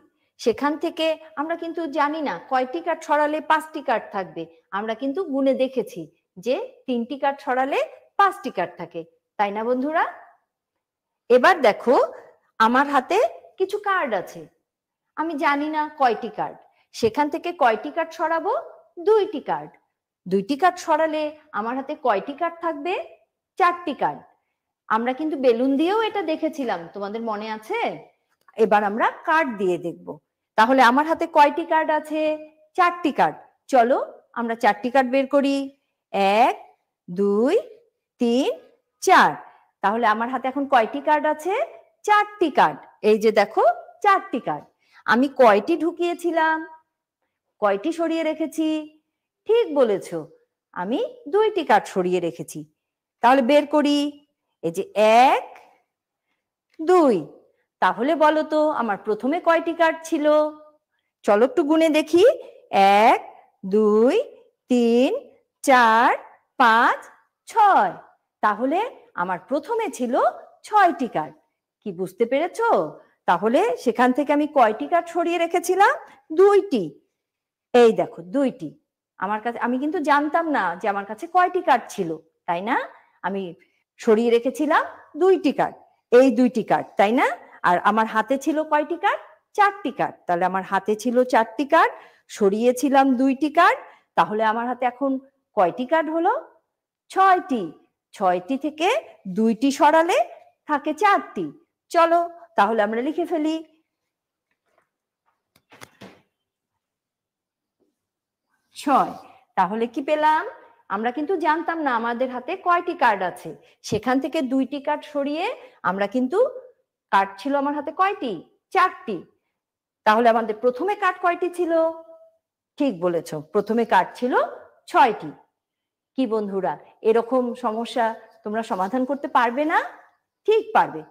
সেখান থেকে আমরা কিন্তু জানি না কয়টি কার্ড ছড়ালে পাঁচটি কার্ড থাকবে আমরা কিন্তু গুনে দেখেছি যে তিনটি কাঠ ছড়ালে পাঁচটি কাঠ থাকে তাই না বন্ধুরা এবার দেখো আমার হাতে কিছু কার্ড আছে আমি জানি না কয়টি কার্ড সেখান থেকে কয়টি কার্ড সরাবো দুইটি কার্ড দুইটি কার্ড সরালে আমার হাতে কয়টি কার্ড থাকবে চারটি কার্ড আমরা কিন্তু বেলুন দিয়েও এটা দেখেছিলাম তোমাদের মনে আছে এবার আমরা কার্ড দিয়ে দেখব তাহলে আমার হাতে কয়টি কার্ড আছে চারটি কার্ড চলো আমরা চারটি কার্ড বের করি এক দুই তিন চার তাহলে আমার হাতে এখন কয়টি কার্ড আছে চারটি কার্ড এই যে দেখো চারটি কার্ড আমি কয়টি ঢুকিয়েছিলাম কয়টি সরিয়ে রেখেছি ঠিক বলেছ আমি দুইটি কার্ড সরিয়ে রেখেছি তাহলে বের করি এই যে এক দুই তাহলে বলো তো আমার প্রথমে কয়টি কার্ড ছিল চলো একটু গুনে দেখি এক দুই তিন চার পাঁচ ছয় তাহলে আমার প্রথমে ছিল ছয়টি কার্ড কি বুঝতে পেরেছ তাহলে সেখান থেকে আমি কয়টি কার্ড সরিয়ে রেখেছিলাম দুইটি এই দেখো দুইটি আমার কাছে আমি কিন্তু জানতাম না যে আমার কাছে কয়টি কার্ড ছিল তাই না আমি সরিয়ে রেখেছিলাম দুইটি কার্ড এই দুইটি কার্ড তাই না আর আমার হাতে ছিল কয়টি কার্ড চারটি কার্ড তাহলে আমার হাতে ছিল চারটি কার্ড সরিয়েছিলাম দুইটি কার্ড তাহলে আমার হাতে এখন কয়টি কার্ড হলো ছয়টি ছয়টি থেকে দুইটি সরালে থাকে চারটি চলো তাহলে আমরা লিখে ফেলি ছয় তাহলে কি পেলাম আমরা কিন্তু জানতাম না আমাদের হাতে কয়টি কার্ড আছে সেখান থেকে দুইটি কার্ড সরিয়ে আমরা কিন্তু কার্ড ছিল আমার হাতে কয়টি চারটি তাহলে আমাদের প্রথমে কার্ড কয়টি ছিল ঠিক বলেছ প্রথমে কার্ড ছিল ছয়টি কি বন্ধুরা এরকম সমস্যা তোমরা সমাধান করতে পারবে না ঠিক পারবে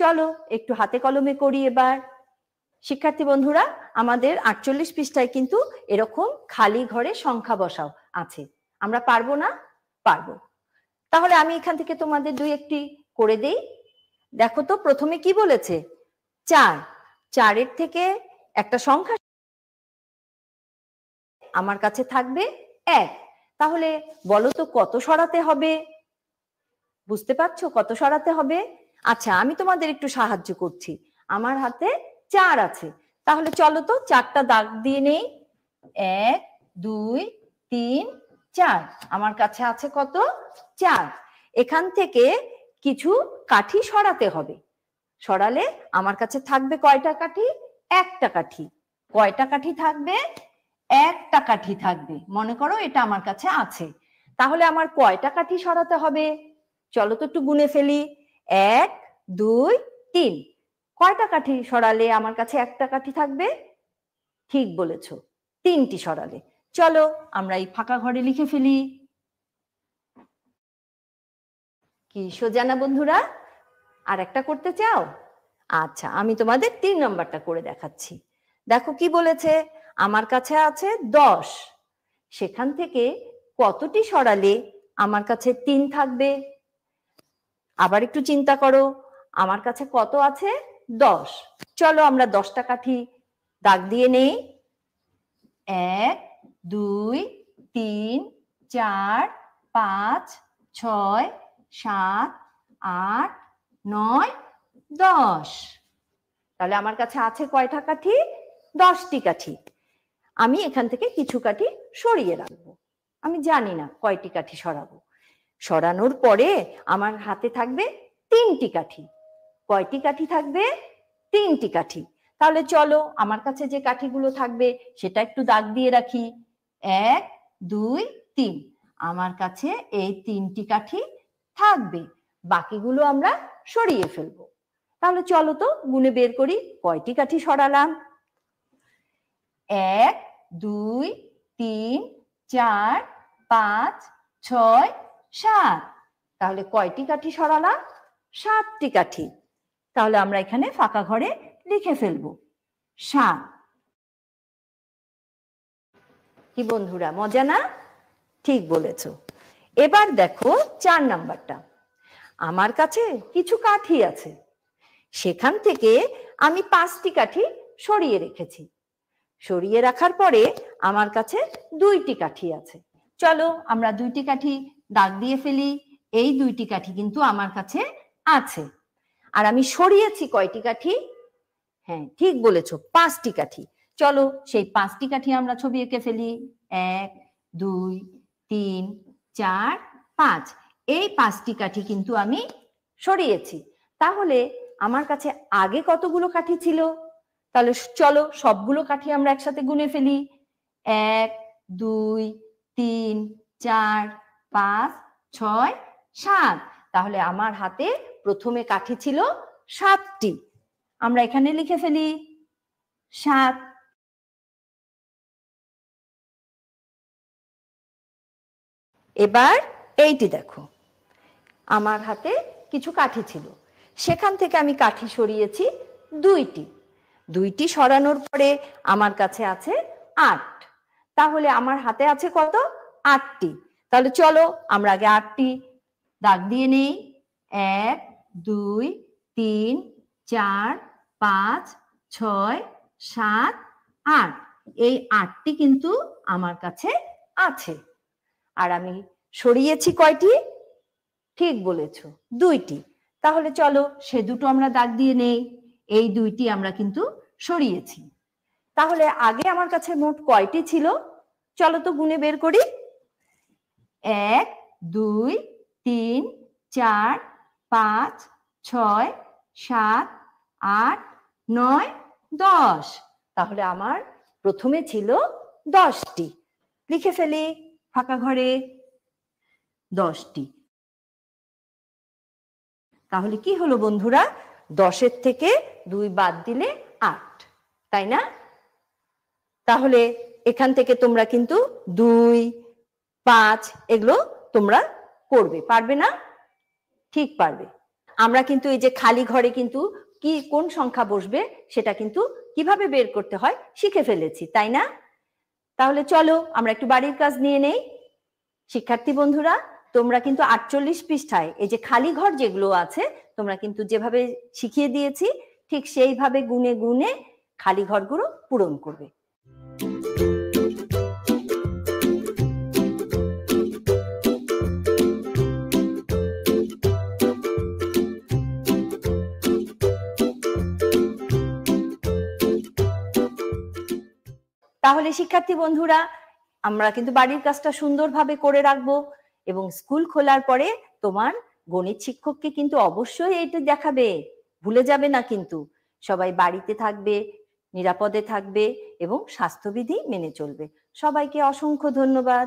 চলো একটু হাতে কলমে করি এবার শিক্ষার্থী বন্ধুরা আমাদের আটচল্লিশ পৃষ্ঠায় কিন্তু এরকম খালি ঘরে সংখ্যা বসাও আছে আমরা পারবো না পারবো তাহলে আমি এখান থেকে তোমাদের দুই একটি করে দেই দেখো তো প্রথমে কি বলেছে চার চারের থেকে একটা সংখ্যা আমার কাছে থাকবে এক তাহলে বলো তো কত সরাতে হবে বুঝতে পারছো কত সরাতে হবে আচ্ছা আমি তোমাদের একটু সাহায্য করছি আমার হাতে চার আছে তাহলে চলো তো চারটা দাগ দিয়ে নেই এক দুই তিন চার আমার কাছে আছে কত চার এখান থেকে কিছু কাঠি সরাতে হবে সরালে আমার কাছে থাকবে কয়টা কাঠি একটা কাঠি কয়টা কাঠি থাকবে একটা কাঠি থাকবে মনে করো এটা আমার কাছে আছে তাহলে আমার কয়টা কাঠি সরাতে হবে চলো তো একটু গুনে ফেলি এক দুই তিন কয়টা কাঠি সরালে আমার কাছে একটা কাঠি থাকবে ঠিক বলেছ তিনটি সরালে চলো আমরা এই ফাঁকা ঘরে লিখে ফেলি কি সোজানা বন্ধুরা আর একটা করতে চাও আচ্ছা আমি তোমাদের তিন নম্বরটা করে দেখাচ্ছি দেখো কি বলেছে আমার কাছে আছে দশ সেখান থেকে কতটি সরালে আমার কাছে তিন থাকবে আবার একটু চিন্তা করো আমার কাছে কত আছে দশ চলো আমরা দশটা কাঠি দাগ দিয়ে নেই এক দুই তিন চার পাঁচ ছয় সাত আট নয় দশ তাহলে আমার কাছে আছে কয়টা কাঠি দশটি কাঠি আমি এখান থেকে কিছু কাঠি সরিয়ে রাখবো আমি জানি না কয়টি কাঠি সরাবো সরানোর পরে আমার হাতে থাকবে তিনটি কাঠি কয়টি কাঠি থাকবে তিনটি কাঠি তাহলে চলো আমার কাছে যে কাঠিগুলো থাকবে সেটা একটু দাগ দিয়ে রাখি এক দুই তিন আমার কাছে এই তিনটি কাঠি থাকবে বাকিগুলো আমরা সরিয়ে ফেলবো তাহলে চলো তো গুনে বের করি কয়টি কাঠি সরালাম এক দুই তিন চার পাঁচ ছয় সাত তাহলে কয়টি কাঠি সরালাম সাতটি কাঠি তাহলে আমরা এখানে ফাঁকা ঘরে লিখে ফেলবো সাত কি বন্ধুরা মজা না ঠিক বলেছ এবার দেখো চার নাম্বারটা আমার কাছে কিছু কাঠি আছে সেখান থেকে আমি পাঁচটি কাঠি সরিয়ে রেখেছি সরিয়ে রাখার পরে আমার কাছে দুইটি কাঠি আছে চলো আমরা দুইটি কাঠি দাগ দিয়ে ফেলি এই দুইটি কাঠি কিন্তু আমার কাছে আছে আর আমি সরিয়েছি কয়টি কাঠি হ্যাঁ ঠিক বলেছ পাঁচটি কাঠি চলো সেই পাঁচটি কাঠি আমরা ছবি এঁকে ফেলি এক দুই তিন চার পাঁচ এই পাঁচটি কাঠি কিন্তু আমি সরিয়েছি তাহলে আমার কাছে আগে কতগুলো কাঠি ছিল তাহলে চলো সবগুলো কাঠি আমরা একসাথে গুনে ফেলি এক দুই তিন চার পাঁচ ছয় সাত তাহলে আমার হাতে প্রথমে কাঠি ছিল সাতটি আমরা এখানে লিখে ফেলি সাত এবার এইটি দেখো আমার হাতে কিছু কাঠি ছিল সেখান থেকে আমি কাঠি সরিয়েছি দুইটি দুইটি সরানোর পরে আমার কাছে আছে আট তাহলে আমার হাতে আছে কত আটটি তাহলে চলো আমরা আগে আটটি দাগ দিয়ে নেই এক দুই তিন চার পাঁচ ছয় সাত আট এই আটটি কিন্তু আমার কাছে আছে আর আমি সরিয়েছি কয়টি ঠিক বলেছ দুইটি তাহলে চলো সে দুটো আমরা দাগ দিয়ে নেই এই দুইটি আমরা কিন্তু সরিয়েছি তাহলে আগে আমার কাছে মোট কয়টি ছিল চলো তো গুনে বের করি এক দুই তিন চার পাঁচ ছয় সাত আট নয় দশ তাহলে আমার প্রথমে ছিল দশটি লিখে ফেলি ফাঁকা ঘরে দশটি তাহলে কি হলো বন্ধুরা দশের থেকে দুই বাদ দিলে আট তাই না তাহলে এখান থেকে তোমরা কিন্তু দুই পাঁচ এগুলো তোমরা করবে পারবে না ঠিক পারবে আমরা কিন্তু এই যে খালি ঘরে কিন্তু কি কোন সংখ্যা বসবে সেটা কিন্তু কিভাবে বের করতে হয় শিখে ফেলেছি তাই না তাহলে চলো আমরা একটু বাড়ির কাজ নিয়ে নেই শিক্ষার্থী বন্ধুরা তোমরা কিন্তু আটচল্লিশ পৃষ্ঠায় এই যে খালি ঘর যেগুলো আছে তোমরা কিন্তু যেভাবে শিখিয়ে দিয়েছি ঠিক সেইভাবে গুনে গুনে খালি ঘরগুলো পূরণ করবে তাহলে শিক্ষার্থী বন্ধুরা আমরা কিন্তু বাড়ির কাজটা সুন্দরভাবে করে রাখবো এবং স্কুল খোলার পরে তোমার গণিত শিক্ষককে কিন্তু অবশ্যই এটা দেখাবে ভুলে যাবে না কিন্তু সবাই বাড়িতে থাকবে নিরাপদে থাকবে এবং স্বাস্থ্যবিধি মেনে চলবে সবাইকে অসংখ্য ধন্যবাদ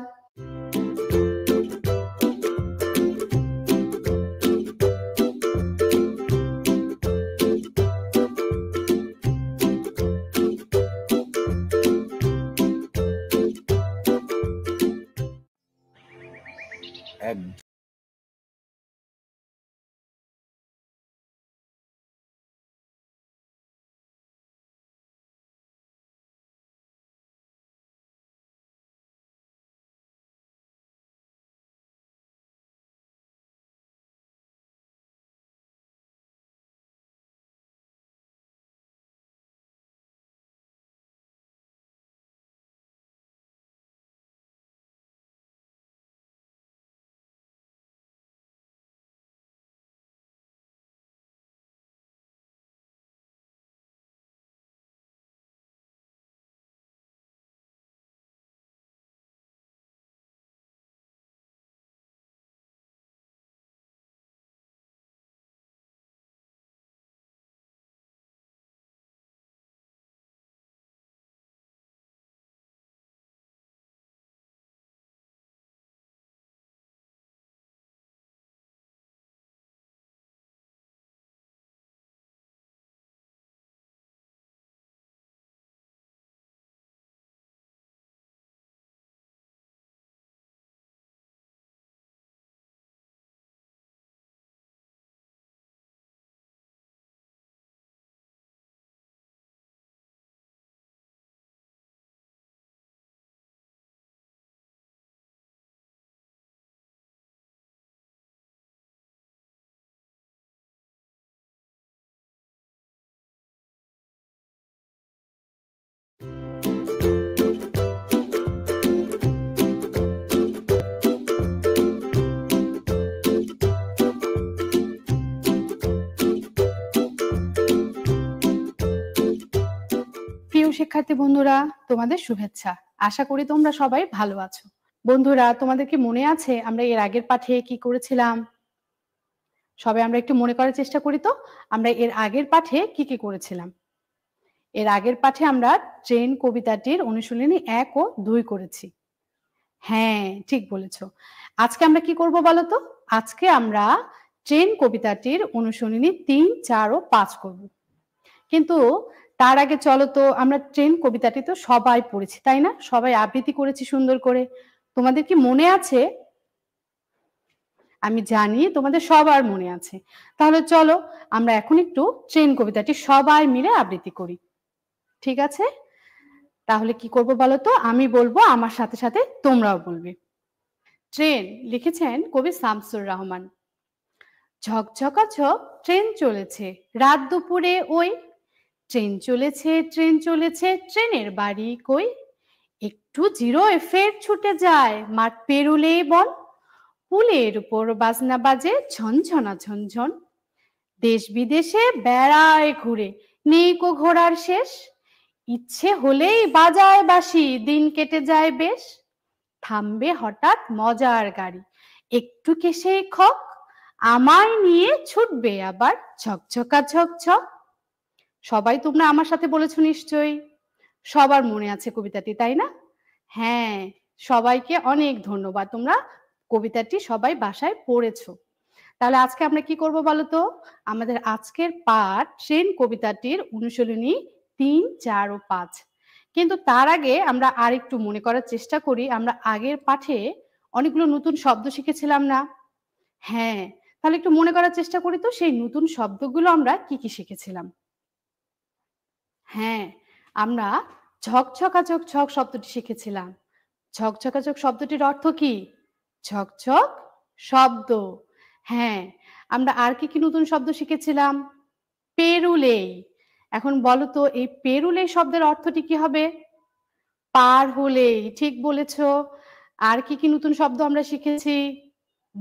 শিক্ষার্থী বন্ধুরা তোমাদের শুভেচ্ছা আশা করি তোমরা সবাই ভালো আছো বন্ধুরা তোমাদের কি মনে আছে আমরা এর আগের পাঠে কি করেছিলাম সবাই আমরা একটু মনে করার চেষ্টা করি তো আমরা এর আগের পাঠে কি কি করেছিলাম এর আগের পাঠে আমরা ট্রেন কবিতাটির অনুশীলনী এক ও দুই করেছি হ্যাঁ ঠিক বলেছ আজকে আমরা কি করব বলো তো আজকে আমরা ট্রেন কবিতাটির অনুশীলনী তিন চার ও পাঁচ করব কিন্তু তার আগে চলো তো আমরা ট্রেন কবিতাটি তো সবাই পড়েছি তাই না সবাই আবৃত্তি করেছি সুন্দর করে তোমাদের কি মনে আছে আমি জানি তোমাদের সবার মনে আছে তাহলে চলো আমরা এখন একটু ট্রেন কবিতাটি সবাই মিলে আবৃত্তি করি ঠিক আছে তাহলে কি করবো বলো তো আমি বলবো আমার সাথে সাথে তোমরাও বলবে ট্রেন লিখেছেন কবি শামসুর রহমান ঝকঝকা ঝক ট্রেন চলেছে রাত দুপুরে ওই ট্রেন চলেছে ট্রেন চলেছে ট্রেনের বাড়ি কই একটু জিরো ফের ছুটে যায় মাঠ পেরুলেই বল পুলের উপর বাজনা বাজে ঝনঝনা ঝনঝন দেশ বিদেশে বেড়ায় ঘুরে নেই কো ঘোরার শেষ ইচ্ছে হলেই বাজায় বাসি দিন কেটে যায় বেশ থামবে হঠাৎ মজার গাড়ি একটু কেসেই খক আমায় নিয়ে ছুটবে আবার ঝকঝকা ঝকঝক সবাই তোমরা আমার সাথে বলেছো নিশ্চয়ই সবার মনে আছে কবিতাটি তাই না হ্যাঁ সবাইকে অনেক ধন্যবাদ তোমরা কবিতাটি সবাই বাসায় পড়েছো তাহলে আজকে আমরা কি করব বলতো আমাদের আজকের পাঠ সেন কবিতাটির অনুশীলনী তিন চার ও পাঁচ কিন্তু তার আগে আমরা আরেকটু মনে করার চেষ্টা করি আমরা আগের পাঠে অনেকগুলো নতুন শব্দ শিখেছিলাম না হ্যাঁ তাহলে একটু মনে করার চেষ্টা করি তো সেই নতুন শব্দগুলো আমরা কি কি শিখেছিলাম হ্যাঁ আমরা ঝকঝকাঝক ঝক শব্দটি শিখেছিলাম ঝকঝকাঝক শব্দটির অর্থ কি ঝকঝক শব্দ হ্যাঁ আমরা আর কি কি নতুন শব্দ শিখেছিলাম পেরুলে এখন বলো তো এই পেরুলে শব্দের অর্থটি কি হবে পার হলেই ঠিক বলেছ আর কি কি নতুন শব্দ আমরা শিখেছি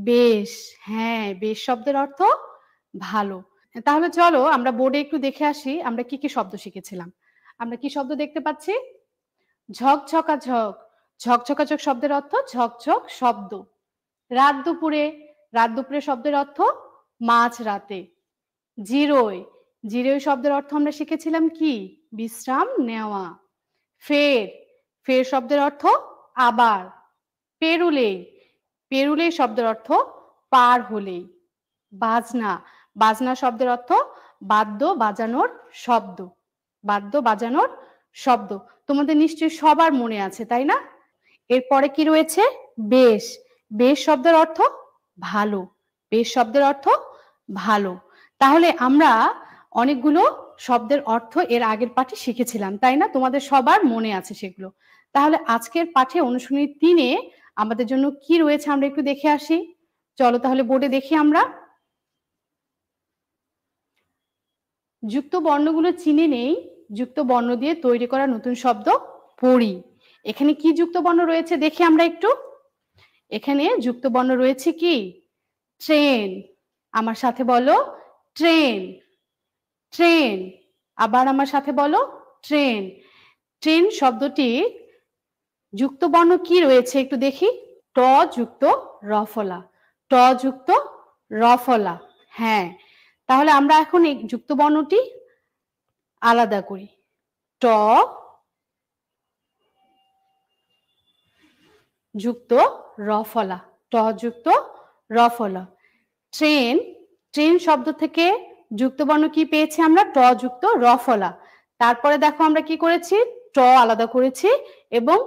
বেশ হ্যাঁ বেশ শব্দের অর্থ ভালো তাহলে চলো আমরা বোর্ডে একটু দেখে আসি আমরা কি কি শব্দ শিখেছিলাম আমরা কি শব্দ দেখতে পাচ্ছি ঝকঝকা ঝক ঝকঝকাঝক শব্দের অর্থ ঝকঝক শব্দ রাত দুপুরে রাত দুপুরে শব্দের অর্থ মাঝ রাতে জিরোয় জিরোয় শব্দের অর্থ আমরা শিখেছিলাম কি বিশ্রাম নেওয়া ফের ফের শব্দের অর্থ আবার পেরুলে পেরুলেই শব্দের অর্থ পার হলেই বাজনা বাজনা শব্দের অর্থ বাদ্য বাজানোর শব্দ বাদ্য বাজানোর শব্দ তোমাদের নিশ্চয়ই সবার মনে আছে তাই না এরপরে কি রয়েছে বেশ বেশ শব্দের অর্থ ভালো বেশ শব্দের অর্থ ভালো তাহলে আমরা অনেকগুলো শব্দের অর্থ এর আগের পাঠে শিখেছিলাম তাই না তোমাদের সবার মনে আছে সেগুলো তাহলে আজকের পাঠে অনুশীলনী তিনে আমাদের জন্য কি রয়েছে আমরা একটু দেখে আসি চলো তাহলে বোর্ডে দেখি আমরা যুক্ত বর্ণগুলো চিনে নেই যুক্ত বর্ণ দিয়ে তৈরি করা নতুন শব্দ পড়ি এখানে কি যুক্ত বর্ণ রয়েছে দেখি আমরা একটু এখানে যুক্ত বর্ণ রয়েছে কি ট্রেন আমার সাথে বলো ট্রেন ট্রেন আবার আমার সাথে বলো ট্রেন ট্রেন শব্দটি যুক্ত বর্ণ কি রয়েছে একটু দেখি ট যুক্ত রফলা ট যুক্ত রফলা হ্যাঁ তাহলে আমরা এখন এই যুক্ত বর্ণটি আলাদা করি ট যুক্ত রফলা ট যুক্ত রফলা ট্রেন ট্রেন শব্দ থেকে যুক্ত বর্ণ কি পেয়েছি আমরা ট যুক্ত রফলা তারপরে দেখো আমরা কি করেছি ট আলাদা করেছি এবং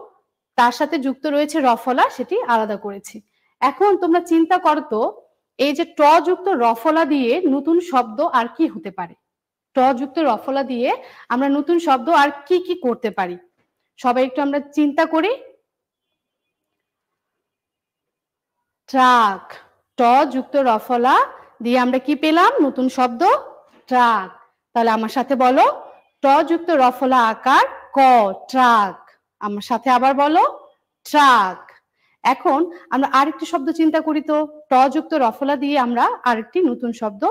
তার সাথে যুক্ত রয়েছে রফলা সেটি আলাদা করেছি এখন তোমরা চিন্তা করতো এই যে ট যুক্ত রফলা দিয়ে নতুন শব্দ আর কি হতে পারে ট যুক্ত রফলা দিয়ে আমরা নতুন শব্দ আর কি কি করতে পারি সবাই একটু আমরা চিন্তা করি ট্রাক ট যুক্ত রফলা দিয়ে আমরা কি পেলাম নতুন শব্দ ট্রাক তাহলে আমার সাথে বলো ট যুক্ত রফলা আকার ক ট্রাক আমার সাথে আবার বলো ট্রাক এখন আমরা আরেকটি শব্দ চিন্তা করি তো টযুক্ত রফলা দিয়ে আমরা আরেকটি নতুন শব্দ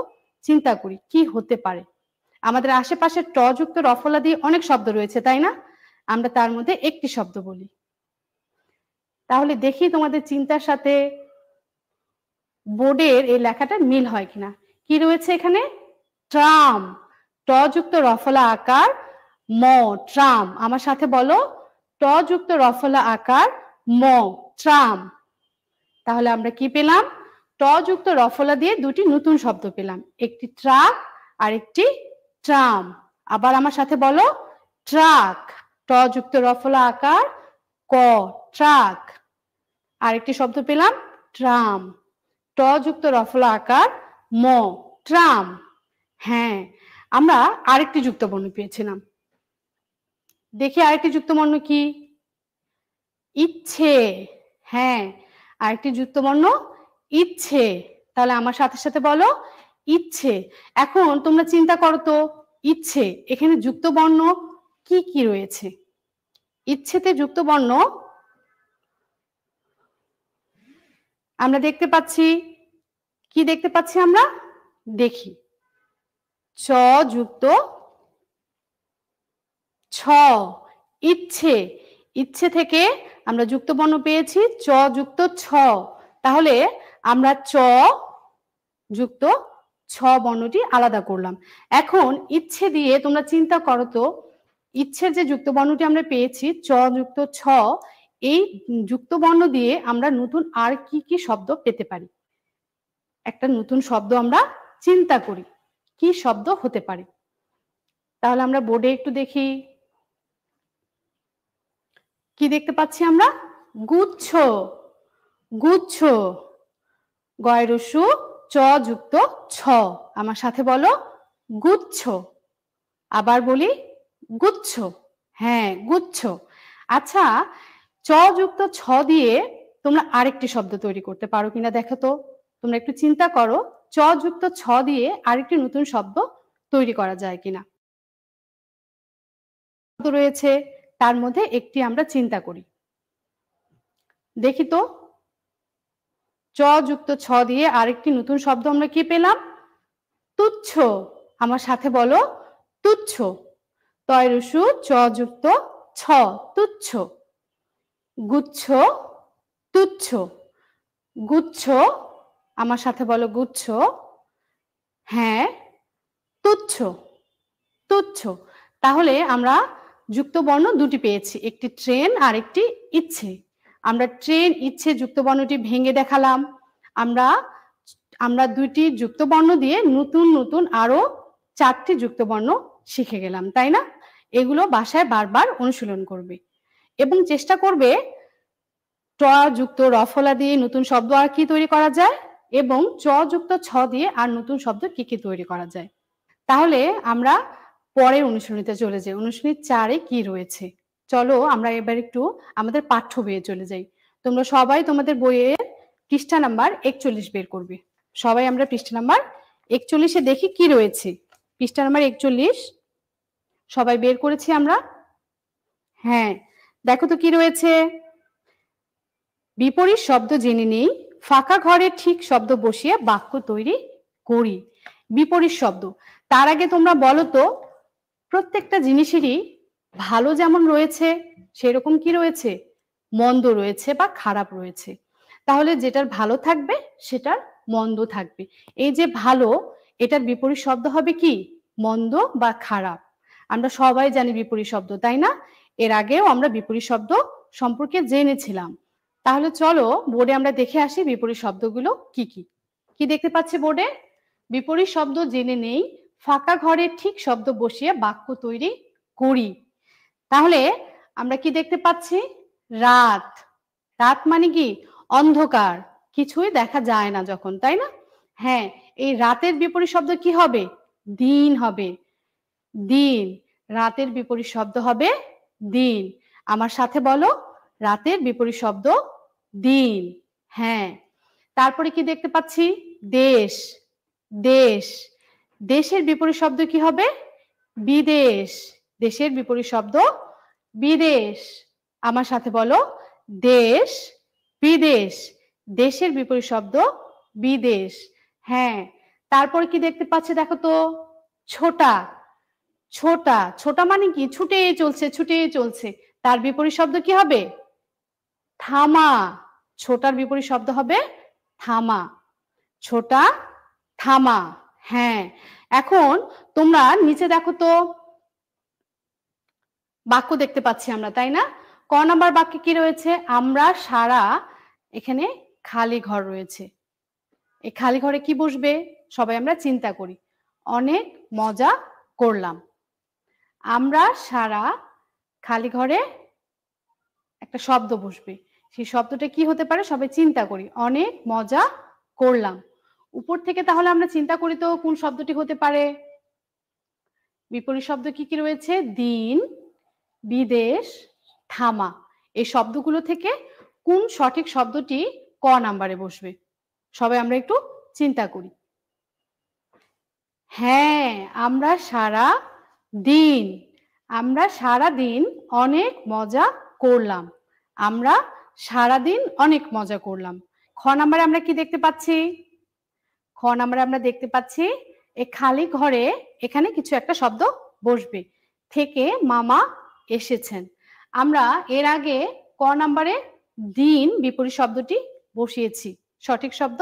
চিন্তা করি কি হতে পারে আমাদের আশেপাশে টযুক্ত রফলা দিয়ে অনেক শব্দ রয়েছে তাই না আমরা তার মধ্যে একটি শব্দ বলি তাহলে দেখি তোমাদের চিন্তার সাথে বোর্ডের এই লেখাটা মিল হয় কিনা কি রয়েছে এখানে ট্রাম টযুক্ত রফলা আকার ম ট্রাম আমার সাথে বলো টযুক্ত রফলা আকার ম ট্রাম তাহলে আমরা কি পেলাম টযুক্ত রফলা দিয়ে দুটি নতুন শব্দ পেলাম একটি ট্রাক আর একটি ট্রাম আবার আমার সাথে বলো ট্রাক ট যুক্ত রফলা আকার ক ট্রাক আরেকটি শব্দ পেলাম ট্রাম ট যুক্ত রফলা আকার ম ট্রাম হ্যাঁ আমরা আরেকটি যুক্ত বর্ণ পেয়েছিলাম দেখি আরেকটি যুক্ত বর্ণ কি ইচ্ছে হ্যাঁ আরেকটি যুক্ত বর্ণ ইচ্ছে তাহলে আমার সাথে সাথে বলো ইচ্ছে এখন তোমরা চিন্তা করো তো ইচ্ছে এখানে যুক্ত বর্ণ কি কি রয়েছে ইচ্ছেতে যুক্ত বর্ণ আমরা দেখতে পাচ্ছি কি দেখতে পাচ্ছি আমরা দেখি চ যুক্ত ছ ইচ্ছে ইচ্ছে থেকে আমরা যুক্ত বর্ণ পেয়েছি চ যুক্ত ছ তাহলে আমরা চ যুক্ত ছ বর্ণটি আলাদা করলাম এখন ইচ্ছে দিয়ে তোমরা চিন্তা করো তো ইচ্ছের যে যুক্ত বর্ণটি আমরা পেয়েছি চ যুক্ত ছ এই যুক্ত বর্ণ দিয়ে আমরা নতুন আর কি কি শব্দ পেতে পারি একটা নতুন শব্দ আমরা চিন্তা করি কি শব্দ হতে পারে তাহলে আমরা বোর্ডে একটু দেখি কি দেখতে পাচ্ছি আমরা গুচ্ছ গুচ্ছ গয়রসু চ যুক্ত ছ আমার সাথে বলো গুচ্ছ আবার বলি গুচ্ছ হ্যাঁ গুচ্ছ আচ্ছা চ যুক্ত ছ দিয়ে তোমরা আরেকটি শব্দ তৈরি করতে পারো কিনা দেখো তো তোমরা একটু চিন্তা করো চ যুক্ত ছ দিয়ে আরেকটি নতুন শব্দ তৈরি করা যায় কিনা রয়েছে তার মধ্যে একটি আমরা চিন্তা করি দেখি তো চ যুক্ত ছ দিয়ে আরেকটি নতুন শব্দ আমরা কি পেলাম তুচ্ছ আমার সাথে বলো তুচ্ছ তয় চ যুক্ত ছ তুচ্ছ গুচ্ছ তুচ্ছ গুচ্ছ আমার সাথে বলো গুচ্ছ হ্যাঁ তুচ্ছ তুচ্ছ তাহলে আমরা যুক্ত বর্ণ দুটি পেয়েছি একটি ট্রেন আর একটি ইচ্ছে আমরা ট্রেন ইচ্ছে যুক্ত বর্ণটি ভেঙে দেখালাম আমরা আমরা দুইটি যুক্ত বর্ণ দিয়ে নতুন নতুন আরো চারটি যুক্ত বর্ণ শিখে গেলাম তাই না এগুলো বাসায় বারবার অনুশীলন করবে এবং চেষ্টা করবে ট যুক্ত রফলা দিয়ে নতুন শব্দ আর কি তৈরি করা যায় এবং চ যুক্ত ছ দিয়ে আর নতুন শব্দ কি কি তৈরি করা যায় তাহলে আমরা পরের অনুশীলনীতে চলে যাই অনুশীলনী চারে কি রয়েছে চলো আমরা এবার একটু আমাদের পাঠ্য বইয়ে চলে যাই তোমরা সবাই তোমাদের বইয়ের পৃষ্ঠা নাম্বার একচল্লিশ বের করবে সবাই আমরা পৃষ্ঠা নাম্বার একচল্লিশে দেখি কি রয়েছে পৃষ্ঠা নাম্বার একচল্লিশ সবাই বের করেছি আমরা হ্যাঁ দেখো তো কি রয়েছে বিপরীত শব্দ জেনে নেই ফাঁকা ঘরে ঠিক শব্দ বসিয়ে বাক্য তৈরি করি বিপরীত শব্দ তার আগে তোমরা বলো তো প্রত্যেকটা জিনিসেরই ভালো যেমন রয়েছে সেরকম কি রয়েছে মন্দ রয়েছে বা খারাপ রয়েছে তাহলে যেটার ভালো থাকবে সেটার মন্দ থাকবে এই যে ভালো এটার বিপরীত শব্দ হবে কি মন্দ বা খারাপ আমরা সবাই জানি বিপরীত শব্দ তাই না এর আগেও আমরা বিপরীত শব্দ সম্পর্কে জেনেছিলাম তাহলে চলো বোর্ডে আমরা দেখে আসি বিপরীত শব্দগুলো কি কি কি দেখতে পাচ্ছি বোর্ডে বিপরীত শব্দ জেনে নেই ফাঁকা ঘরে ঠিক শব্দ বসিয়ে বাক্য তৈরি করি তাহলে আমরা কি দেখতে পাচ্ছি রাত রাত মানে কি অন্ধকার কিছুই দেখা যায় না যখন তাই না হ্যাঁ এই রাতের বিপরীত শব্দ কি হবে দিন হবে দিন রাতের বিপরীত শব্দ হবে দিন আমার সাথে বলো রাতের বিপরীত শব্দ দিন হ্যাঁ তারপরে কি দেখতে পাচ্ছি দেশ দেশ দেশের বিপরীত শব্দ কি হবে বিদেশ দেশের বিপরীত শব্দ বিদেশ আমার সাথে বলো দেশ বিদেশ দেশের বিপরীত শব্দ বিদেশ হ্যাঁ তারপর কি দেখতে পাচ্ছে দেখো তো ছোটা ছোটা ছোটা মানে কি ছুটে চলছে ছুটে চলছে তার বিপরীত শব্দ কি হবে থামা ছোটার বিপরীত শব্দ হবে থামা ছোটা থামা হ্যাঁ এখন তোমরা নিচে দেখো তো বাক্য দেখতে পাচ্ছি আমরা তাই না ক নাম্বার বাক্যে কি রয়েছে আমরা সারা এখানে খালি ঘর রয়েছে এই খালি ঘরে কি বসবে সবাই আমরা চিন্তা করি অনেক মজা করলাম আমরা সারা খালি ঘরে একটা শব্দ বসবে সেই শব্দটা কি হতে পারে সবাই চিন্তা করি অনেক মজা করলাম উপর থেকে তাহলে আমরা চিন্তা করি তো কোন শব্দটি হতে পারে বিপরীত শব্দ কি কি রয়েছে দিন বিদেশ থামা এই শব্দগুলো থেকে কোন সঠিক শব্দটি ক নাম্বারে বসবে সবাই আমরা একটু চিন্তা করি হ্যাঁ আমরা সারা দিন আমরা সারা দিন অনেক মজা করলাম আমরা সারা দিন অনেক মজা করলাম খ নাম্বারে আমরা কি দেখতে পাচ্ছি খ নাম্বারে আমরা দেখতে পাচ্ছি এ খালি ঘরে এখানে কিছু একটা শব্দ বসবে থেকে মামা এসেছেন আমরা এর আগে ক নাম্বারে দিন বিপরীত শব্দটি বসিয়েছি সঠিক শব্দ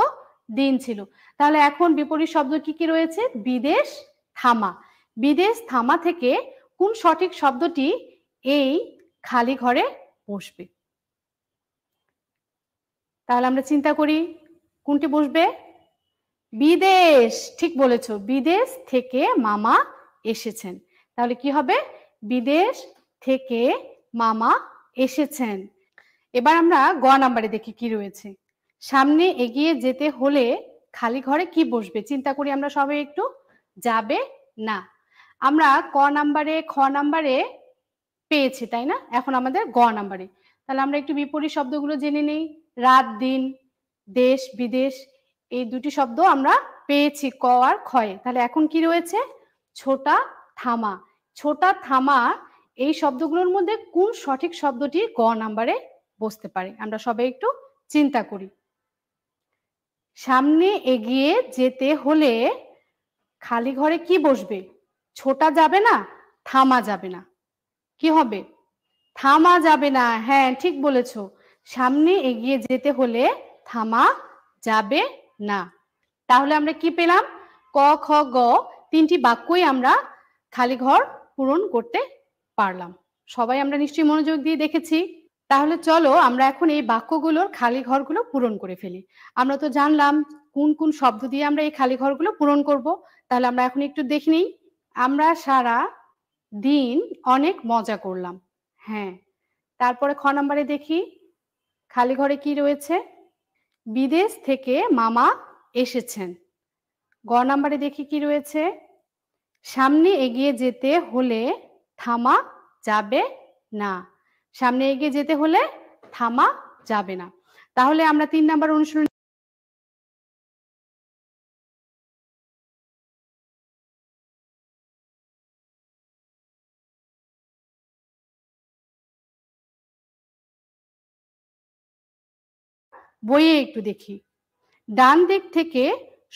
দিন ছিল তাহলে এখন বিপরীত শব্দ কি কি রয়েছে বিদেশ থামা বিদেশ থামা থেকে কোন সঠিক শব্দটি এই খালি ঘরে বসবে তাহলে আমরা চিন্তা করি কোনটি বসবে বিদেশ ঠিক বলেছ বিদেশ থেকে মামা এসেছেন তাহলে কি হবে বিদেশ থেকে মামা এসেছেন এবার আমরা গ নাম্বারে দেখি কি রয়েছে সামনে এগিয়ে যেতে হলে খালি ঘরে কি বসবে চিন্তা করি আমরা সবে একটু যাবে না আমরা ক নাম্বারে খ নাম্বারে পেয়েছি তাই না এখন আমাদের গ নাম্বারে তাহলে আমরা একটু বিপরীত শব্দগুলো জেনে নেই রাত দিন দেশ বিদেশ এই দুটি শব্দ আমরা পেয়েছি ক আর ক্ষয়ে তাহলে এখন কি রয়েছে ছোটা থামা ছোটা থামা এই শব্দগুলোর মধ্যে কোন সঠিক শব্দটি গ নাম্বারে বসতে পারে আমরা সবাই একটু চিন্তা করি সামনে এগিয়ে যেতে হলে খালি ঘরে কি বসবে ছোটা যাবে না থামা যাবে না কি হবে থামা যাবে না হ্যাঁ ঠিক বলেছ সামনে এগিয়ে যেতে হলে থামা যাবে না তাহলে আমরা কি পেলাম ক খ গ তিনটি বাক্যই আমরা খালি ঘর পূরণ করতে পারলাম সবাই আমরা নিশ্চয়ই মনোযোগ দিয়ে দেখেছি তাহলে চলো আমরা এখন এই বাক্যগুলোর খালি ঘরগুলো পূরণ করে ফেলি আমরা তো জানলাম কোন কোন শব্দ দিয়ে আমরা এই খালি ঘরগুলো পূরণ করব তাহলে আমরা এখন একটু দেখে নিই আমরা সারা দিন অনেক মজা করলাম হ্যাঁ তারপরে খ নাম্বারে দেখি খালি ঘরে কি রয়েছে বিদেশ থেকে মামা এসেছেন গ নাম্বারে দেখি কি রয়েছে সামনে এগিয়ে যেতে হলে থামা যাবে না সামনে এগিয়ে যেতে হলে থামা যাবে না তাহলে আমরা তিন নাম্বার অনুশীলন বইয়ে একটু দেখি ডান দিক থেকে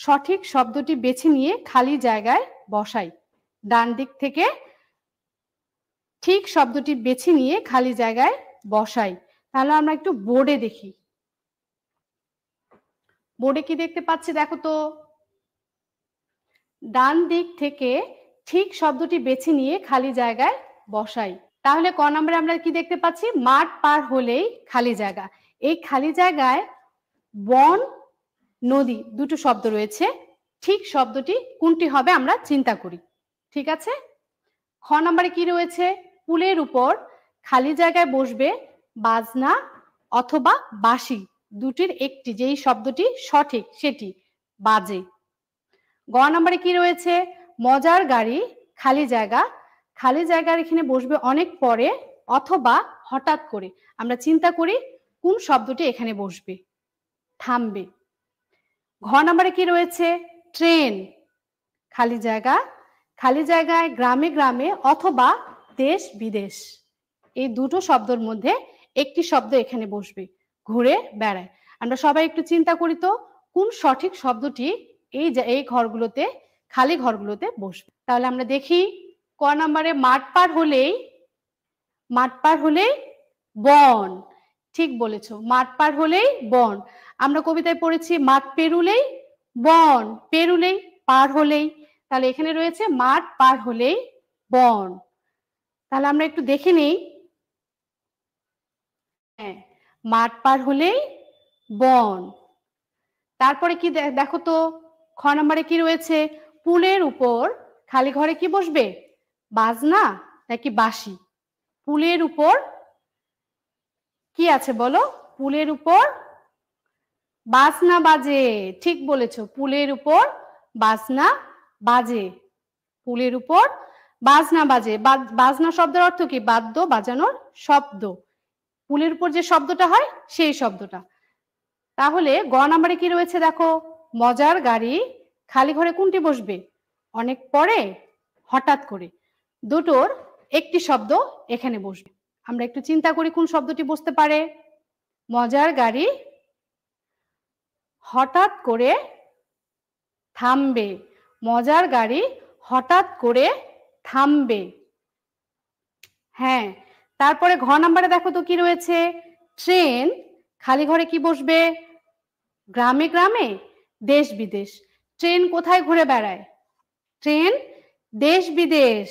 সঠিক শব্দটি বেছে নিয়ে খালি জায়গায় বসাই ডান দিক থেকে ঠিক শব্দটি বেছে নিয়ে খালি জায়গায় বসাই তাহলে আমরা একটু বোর্ডে দেখি বোর্ডে কি দেখতে পাচ্ছি দেখো তো ডান দিক থেকে ঠিক শব্দটি বেছে নিয়ে খালি জায়গায় বসাই তাহলে ক নম্বরে আমরা কি দেখতে পাচ্ছি মাঠ পার হলেই খালি জায়গা এই খালি জায়গায় বন নদী দুটো শব্দ রয়েছে ঠিক শব্দটি কোনটি হবে আমরা চিন্তা করি ঠিক আছে খ নম্বরে কি রয়েছে পুলের উপর খালি জায়গায় বসবে বাজনা অথবা বাঁশি দুটির একটি যেই শব্দটি সঠিক সেটি বাজে গ নম্বরে কি রয়েছে মজার গাড়ি খালি জায়গা খালি জায়গার এখানে বসবে অনেক পরে অথবা হঠাৎ করে আমরা চিন্তা করি কোন শব্দটি এখানে বসবে থামবে ঘ নম্বরে কি রয়েছে ট্রেন খালি জায়গা খালি জায়গায় গ্রামে গ্রামে অথবা দেশ বিদেশ এই দুটো শব্দর মধ্যে একটি শব্দ এখানে বসবে ঘুরে বেড়ায় আমরা সবাই একটু চিন্তা করি তো কোন সঠিক শব্দটি এই এই ঘরগুলোতে খালি ঘরগুলোতে বসবে তাহলে আমরা দেখি ক নম্বরে মাঠ পার হলেই মাঠ পার হলেই বন ঠিক বলেছ মাঠ পার হলেই বন আমরা কবিতায় পড়েছি মাঠ পেরুলেই বন পেরুলেই পার হলেই তাহলে এখানে রয়েছে মাঠ পার হলেই বন তাহলে আমরা একটু দেখে নেই হ্যাঁ মাঠ পার হলেই বন তারপরে কি দেখো তো খ নম্বরে কি রয়েছে পুলের উপর খালি ঘরে কি বসবে বাজনা নাকি বাঁশি পুলের উপর কি আছে বলো পুলের উপর বাজনা বাজে ঠিক বলেছ পুলের উপর বাজনা বাজে পুলের উপর বাজনা বাজে বাজনা শব্দের অর্থ কি বাদ্য বাজানোর শব্দ পুলের উপর যে শব্দটা হয় সেই শব্দটা তাহলে গ নাম্বারে কি রয়েছে দেখো মজার গাড়ি খালি ঘরে কোনটি বসবে অনেক পরে হঠাৎ করে দুটোর একটি শব্দ এখানে বসবে আমরা একটু চিন্তা করি কোন শব্দটি বসতে পারে মজার গাড়ি হঠাৎ করে থামবে মজার গাড়ি হঠাৎ করে থামবে হ্যাঁ তারপরে ঘর নাম্বারে দেখো তো কি রয়েছে ট্রেন খালি ঘরে কি বসবে গ্রামে গ্রামে দেশ বিদেশ ট্রেন কোথায় ঘুরে বেড়ায় ট্রেন দেশ বিদেশ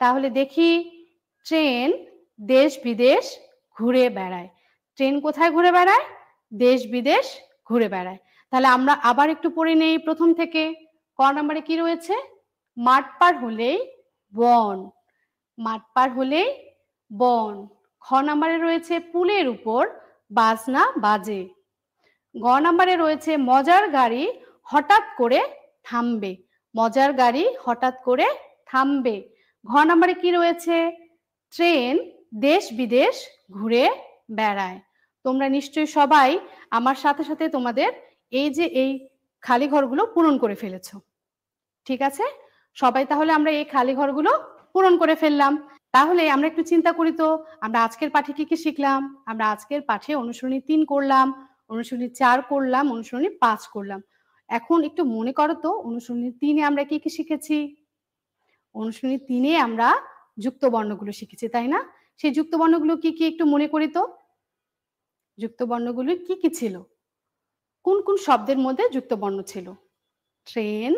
তাহলে দেখি ট্রেন দেশ বিদেশ ঘুরে বেড়ায় ট্রেন কোথায় ঘুরে বেড়ায় দেশ বিদেশ ঘুরে বেড়ায় তাহলে আমরা আবার একটু পড়ে নেই প্রথম থেকে ক নাম্বারে কি রয়েছে মাঠ পার হলেই বন মাঠ পার হলে বন খ নাম্বারে রয়েছে পুলের উপর বাজনা বাজে গ নাম্বারে রয়েছে মজার গাড়ি হঠাৎ করে থামবে মজার গাড়ি হঠাৎ করে থামবে ঘ নাম্বারে কি রয়েছে ট্রেন দেশ বিদেশ ঘুরে বেড়ায় তোমরা নিশ্চয়ই সবাই আমার সাথে সাথে তোমাদের এই যে এই খালি ঘরগুলো পূরণ করে ফেলেছ ঠিক আছে সবাই তাহলে আমরা এই খালি ঘরগুলো পূরণ করে ফেললাম তাহলে আমরা একটু চিন্তা করি তো আমরা আজকের পাঠে কি কি শিখলাম আমরা আজকের পাঠে অনুসরণী তিন করলাম অনুসরণী চার করলাম অনুসরণী পাঁচ করলাম এখন একটু মনে করো তো অনুসরণী তিনে আমরা কি কি শিখেছি অনুসরণী তিনে আমরা যুক্ত বর্ণগুলো শিখেছি তাই না সেই যুক্ত বর্ণগুলো কি কি একটু মনে করি তো যুক্ত বর্ণগুলো কি কি ছিল কোন কোন শব্দের মধ্যে যুক্ত বর্ণ ছিল ট্রেন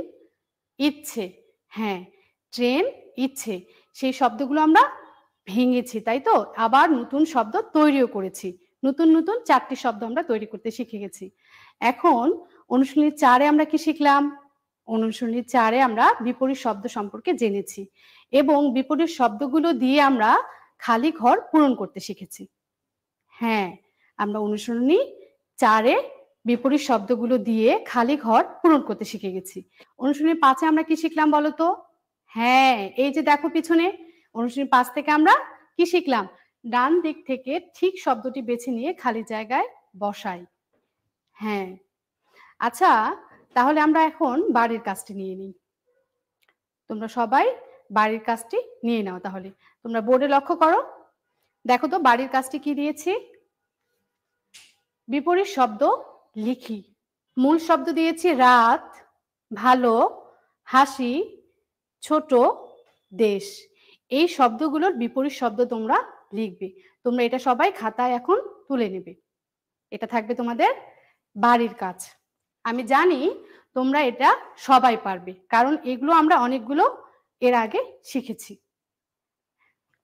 ইচ্ছে হ্যাঁ ট্রেন ইচ্ছে সেই শব্দগুলো আমরা ভেঙেছি তাই তো আবার নতুন শব্দ তৈরিও করেছি নতুন নতুন চারটি শব্দ আমরা তৈরি করতে শিখে গেছি এখন অনুশীলনী চারে আমরা কি শিখলাম অনুশীলনী চারে আমরা বিপরীত শব্দ সম্পর্কে জেনেছি এবং বিপরীত শব্দগুলো দিয়ে আমরা খালি ঘর পূরণ করতে শিখেছি হ্যাঁ আমরা অনুশীলনী চারে বিপরীত শব্দগুলো দিয়ে খালি ঘর পূরণ করতে শিখে গেছি অনুশীলনের পাঁচে আমরা কি শিখলাম বলতো হ্যাঁ এই যে দেখো পিছনে অনুশীলনী পাঁচ থেকে আমরা কি শিখলাম ডান দিক থেকে ঠিক শব্দটি বেছে নিয়ে খালি জায়গায় বসাই হ্যাঁ আচ্ছা তাহলে আমরা এখন বাড়ির কাজটি নিয়ে নিই তোমরা সবাই বাড়ির কাজটি নিয়ে নাও তাহলে তোমরা বোর্ডে লক্ষ্য করো দেখো তো বাড়ির কাজটি কি দিয়েছি বিপরীত শব্দ লিখি মূল শব্দ দিয়েছি রাত ভালো হাসি ছোট দেশ এই শব্দগুলোর বিপরীত শব্দ তোমরা লিখবে তোমরা এটা সবাই খাতায় এখন তুলে নেবে এটা থাকবে তোমাদের বাড়ির কাজ আমি জানি তোমরা এটা সবাই পারবে কারণ এগুলো আমরা অনেকগুলো এর আগে শিখেছি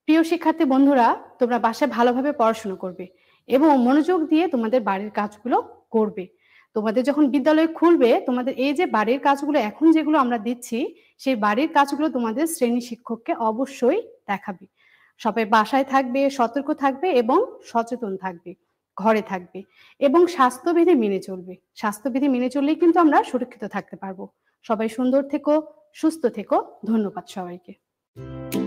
প্রিয় শিক্ষার্থী বন্ধুরা তোমরা বাসায় ভালোভাবে পড়াশোনা করবে এবং মনোযোগ দিয়ে তোমাদের বাড়ির কাজগুলো করবে তোমাদের যখন বিদ্যালয় খুলবে তোমাদের এই যে বাড়ির কাজগুলো এখন যেগুলো আমরা দিচ্ছি সেই বাড়ির কাজগুলো তোমাদের শ্রেণী শিক্ষককে অবশ্যই দেখাবে সবাই বাসায় থাকবে সতর্ক থাকবে এবং সচেতন থাকবে ঘরে থাকবে এবং স্বাস্থ্যবিধি মেনে চলবে স্বাস্থ্যবিধি মেনে চললেই কিন্তু আমরা সুরক্ষিত থাকতে পারবো সবাই সুন্দর থেকো সুস্থ থেকো ধন্যবাদ সবাইকে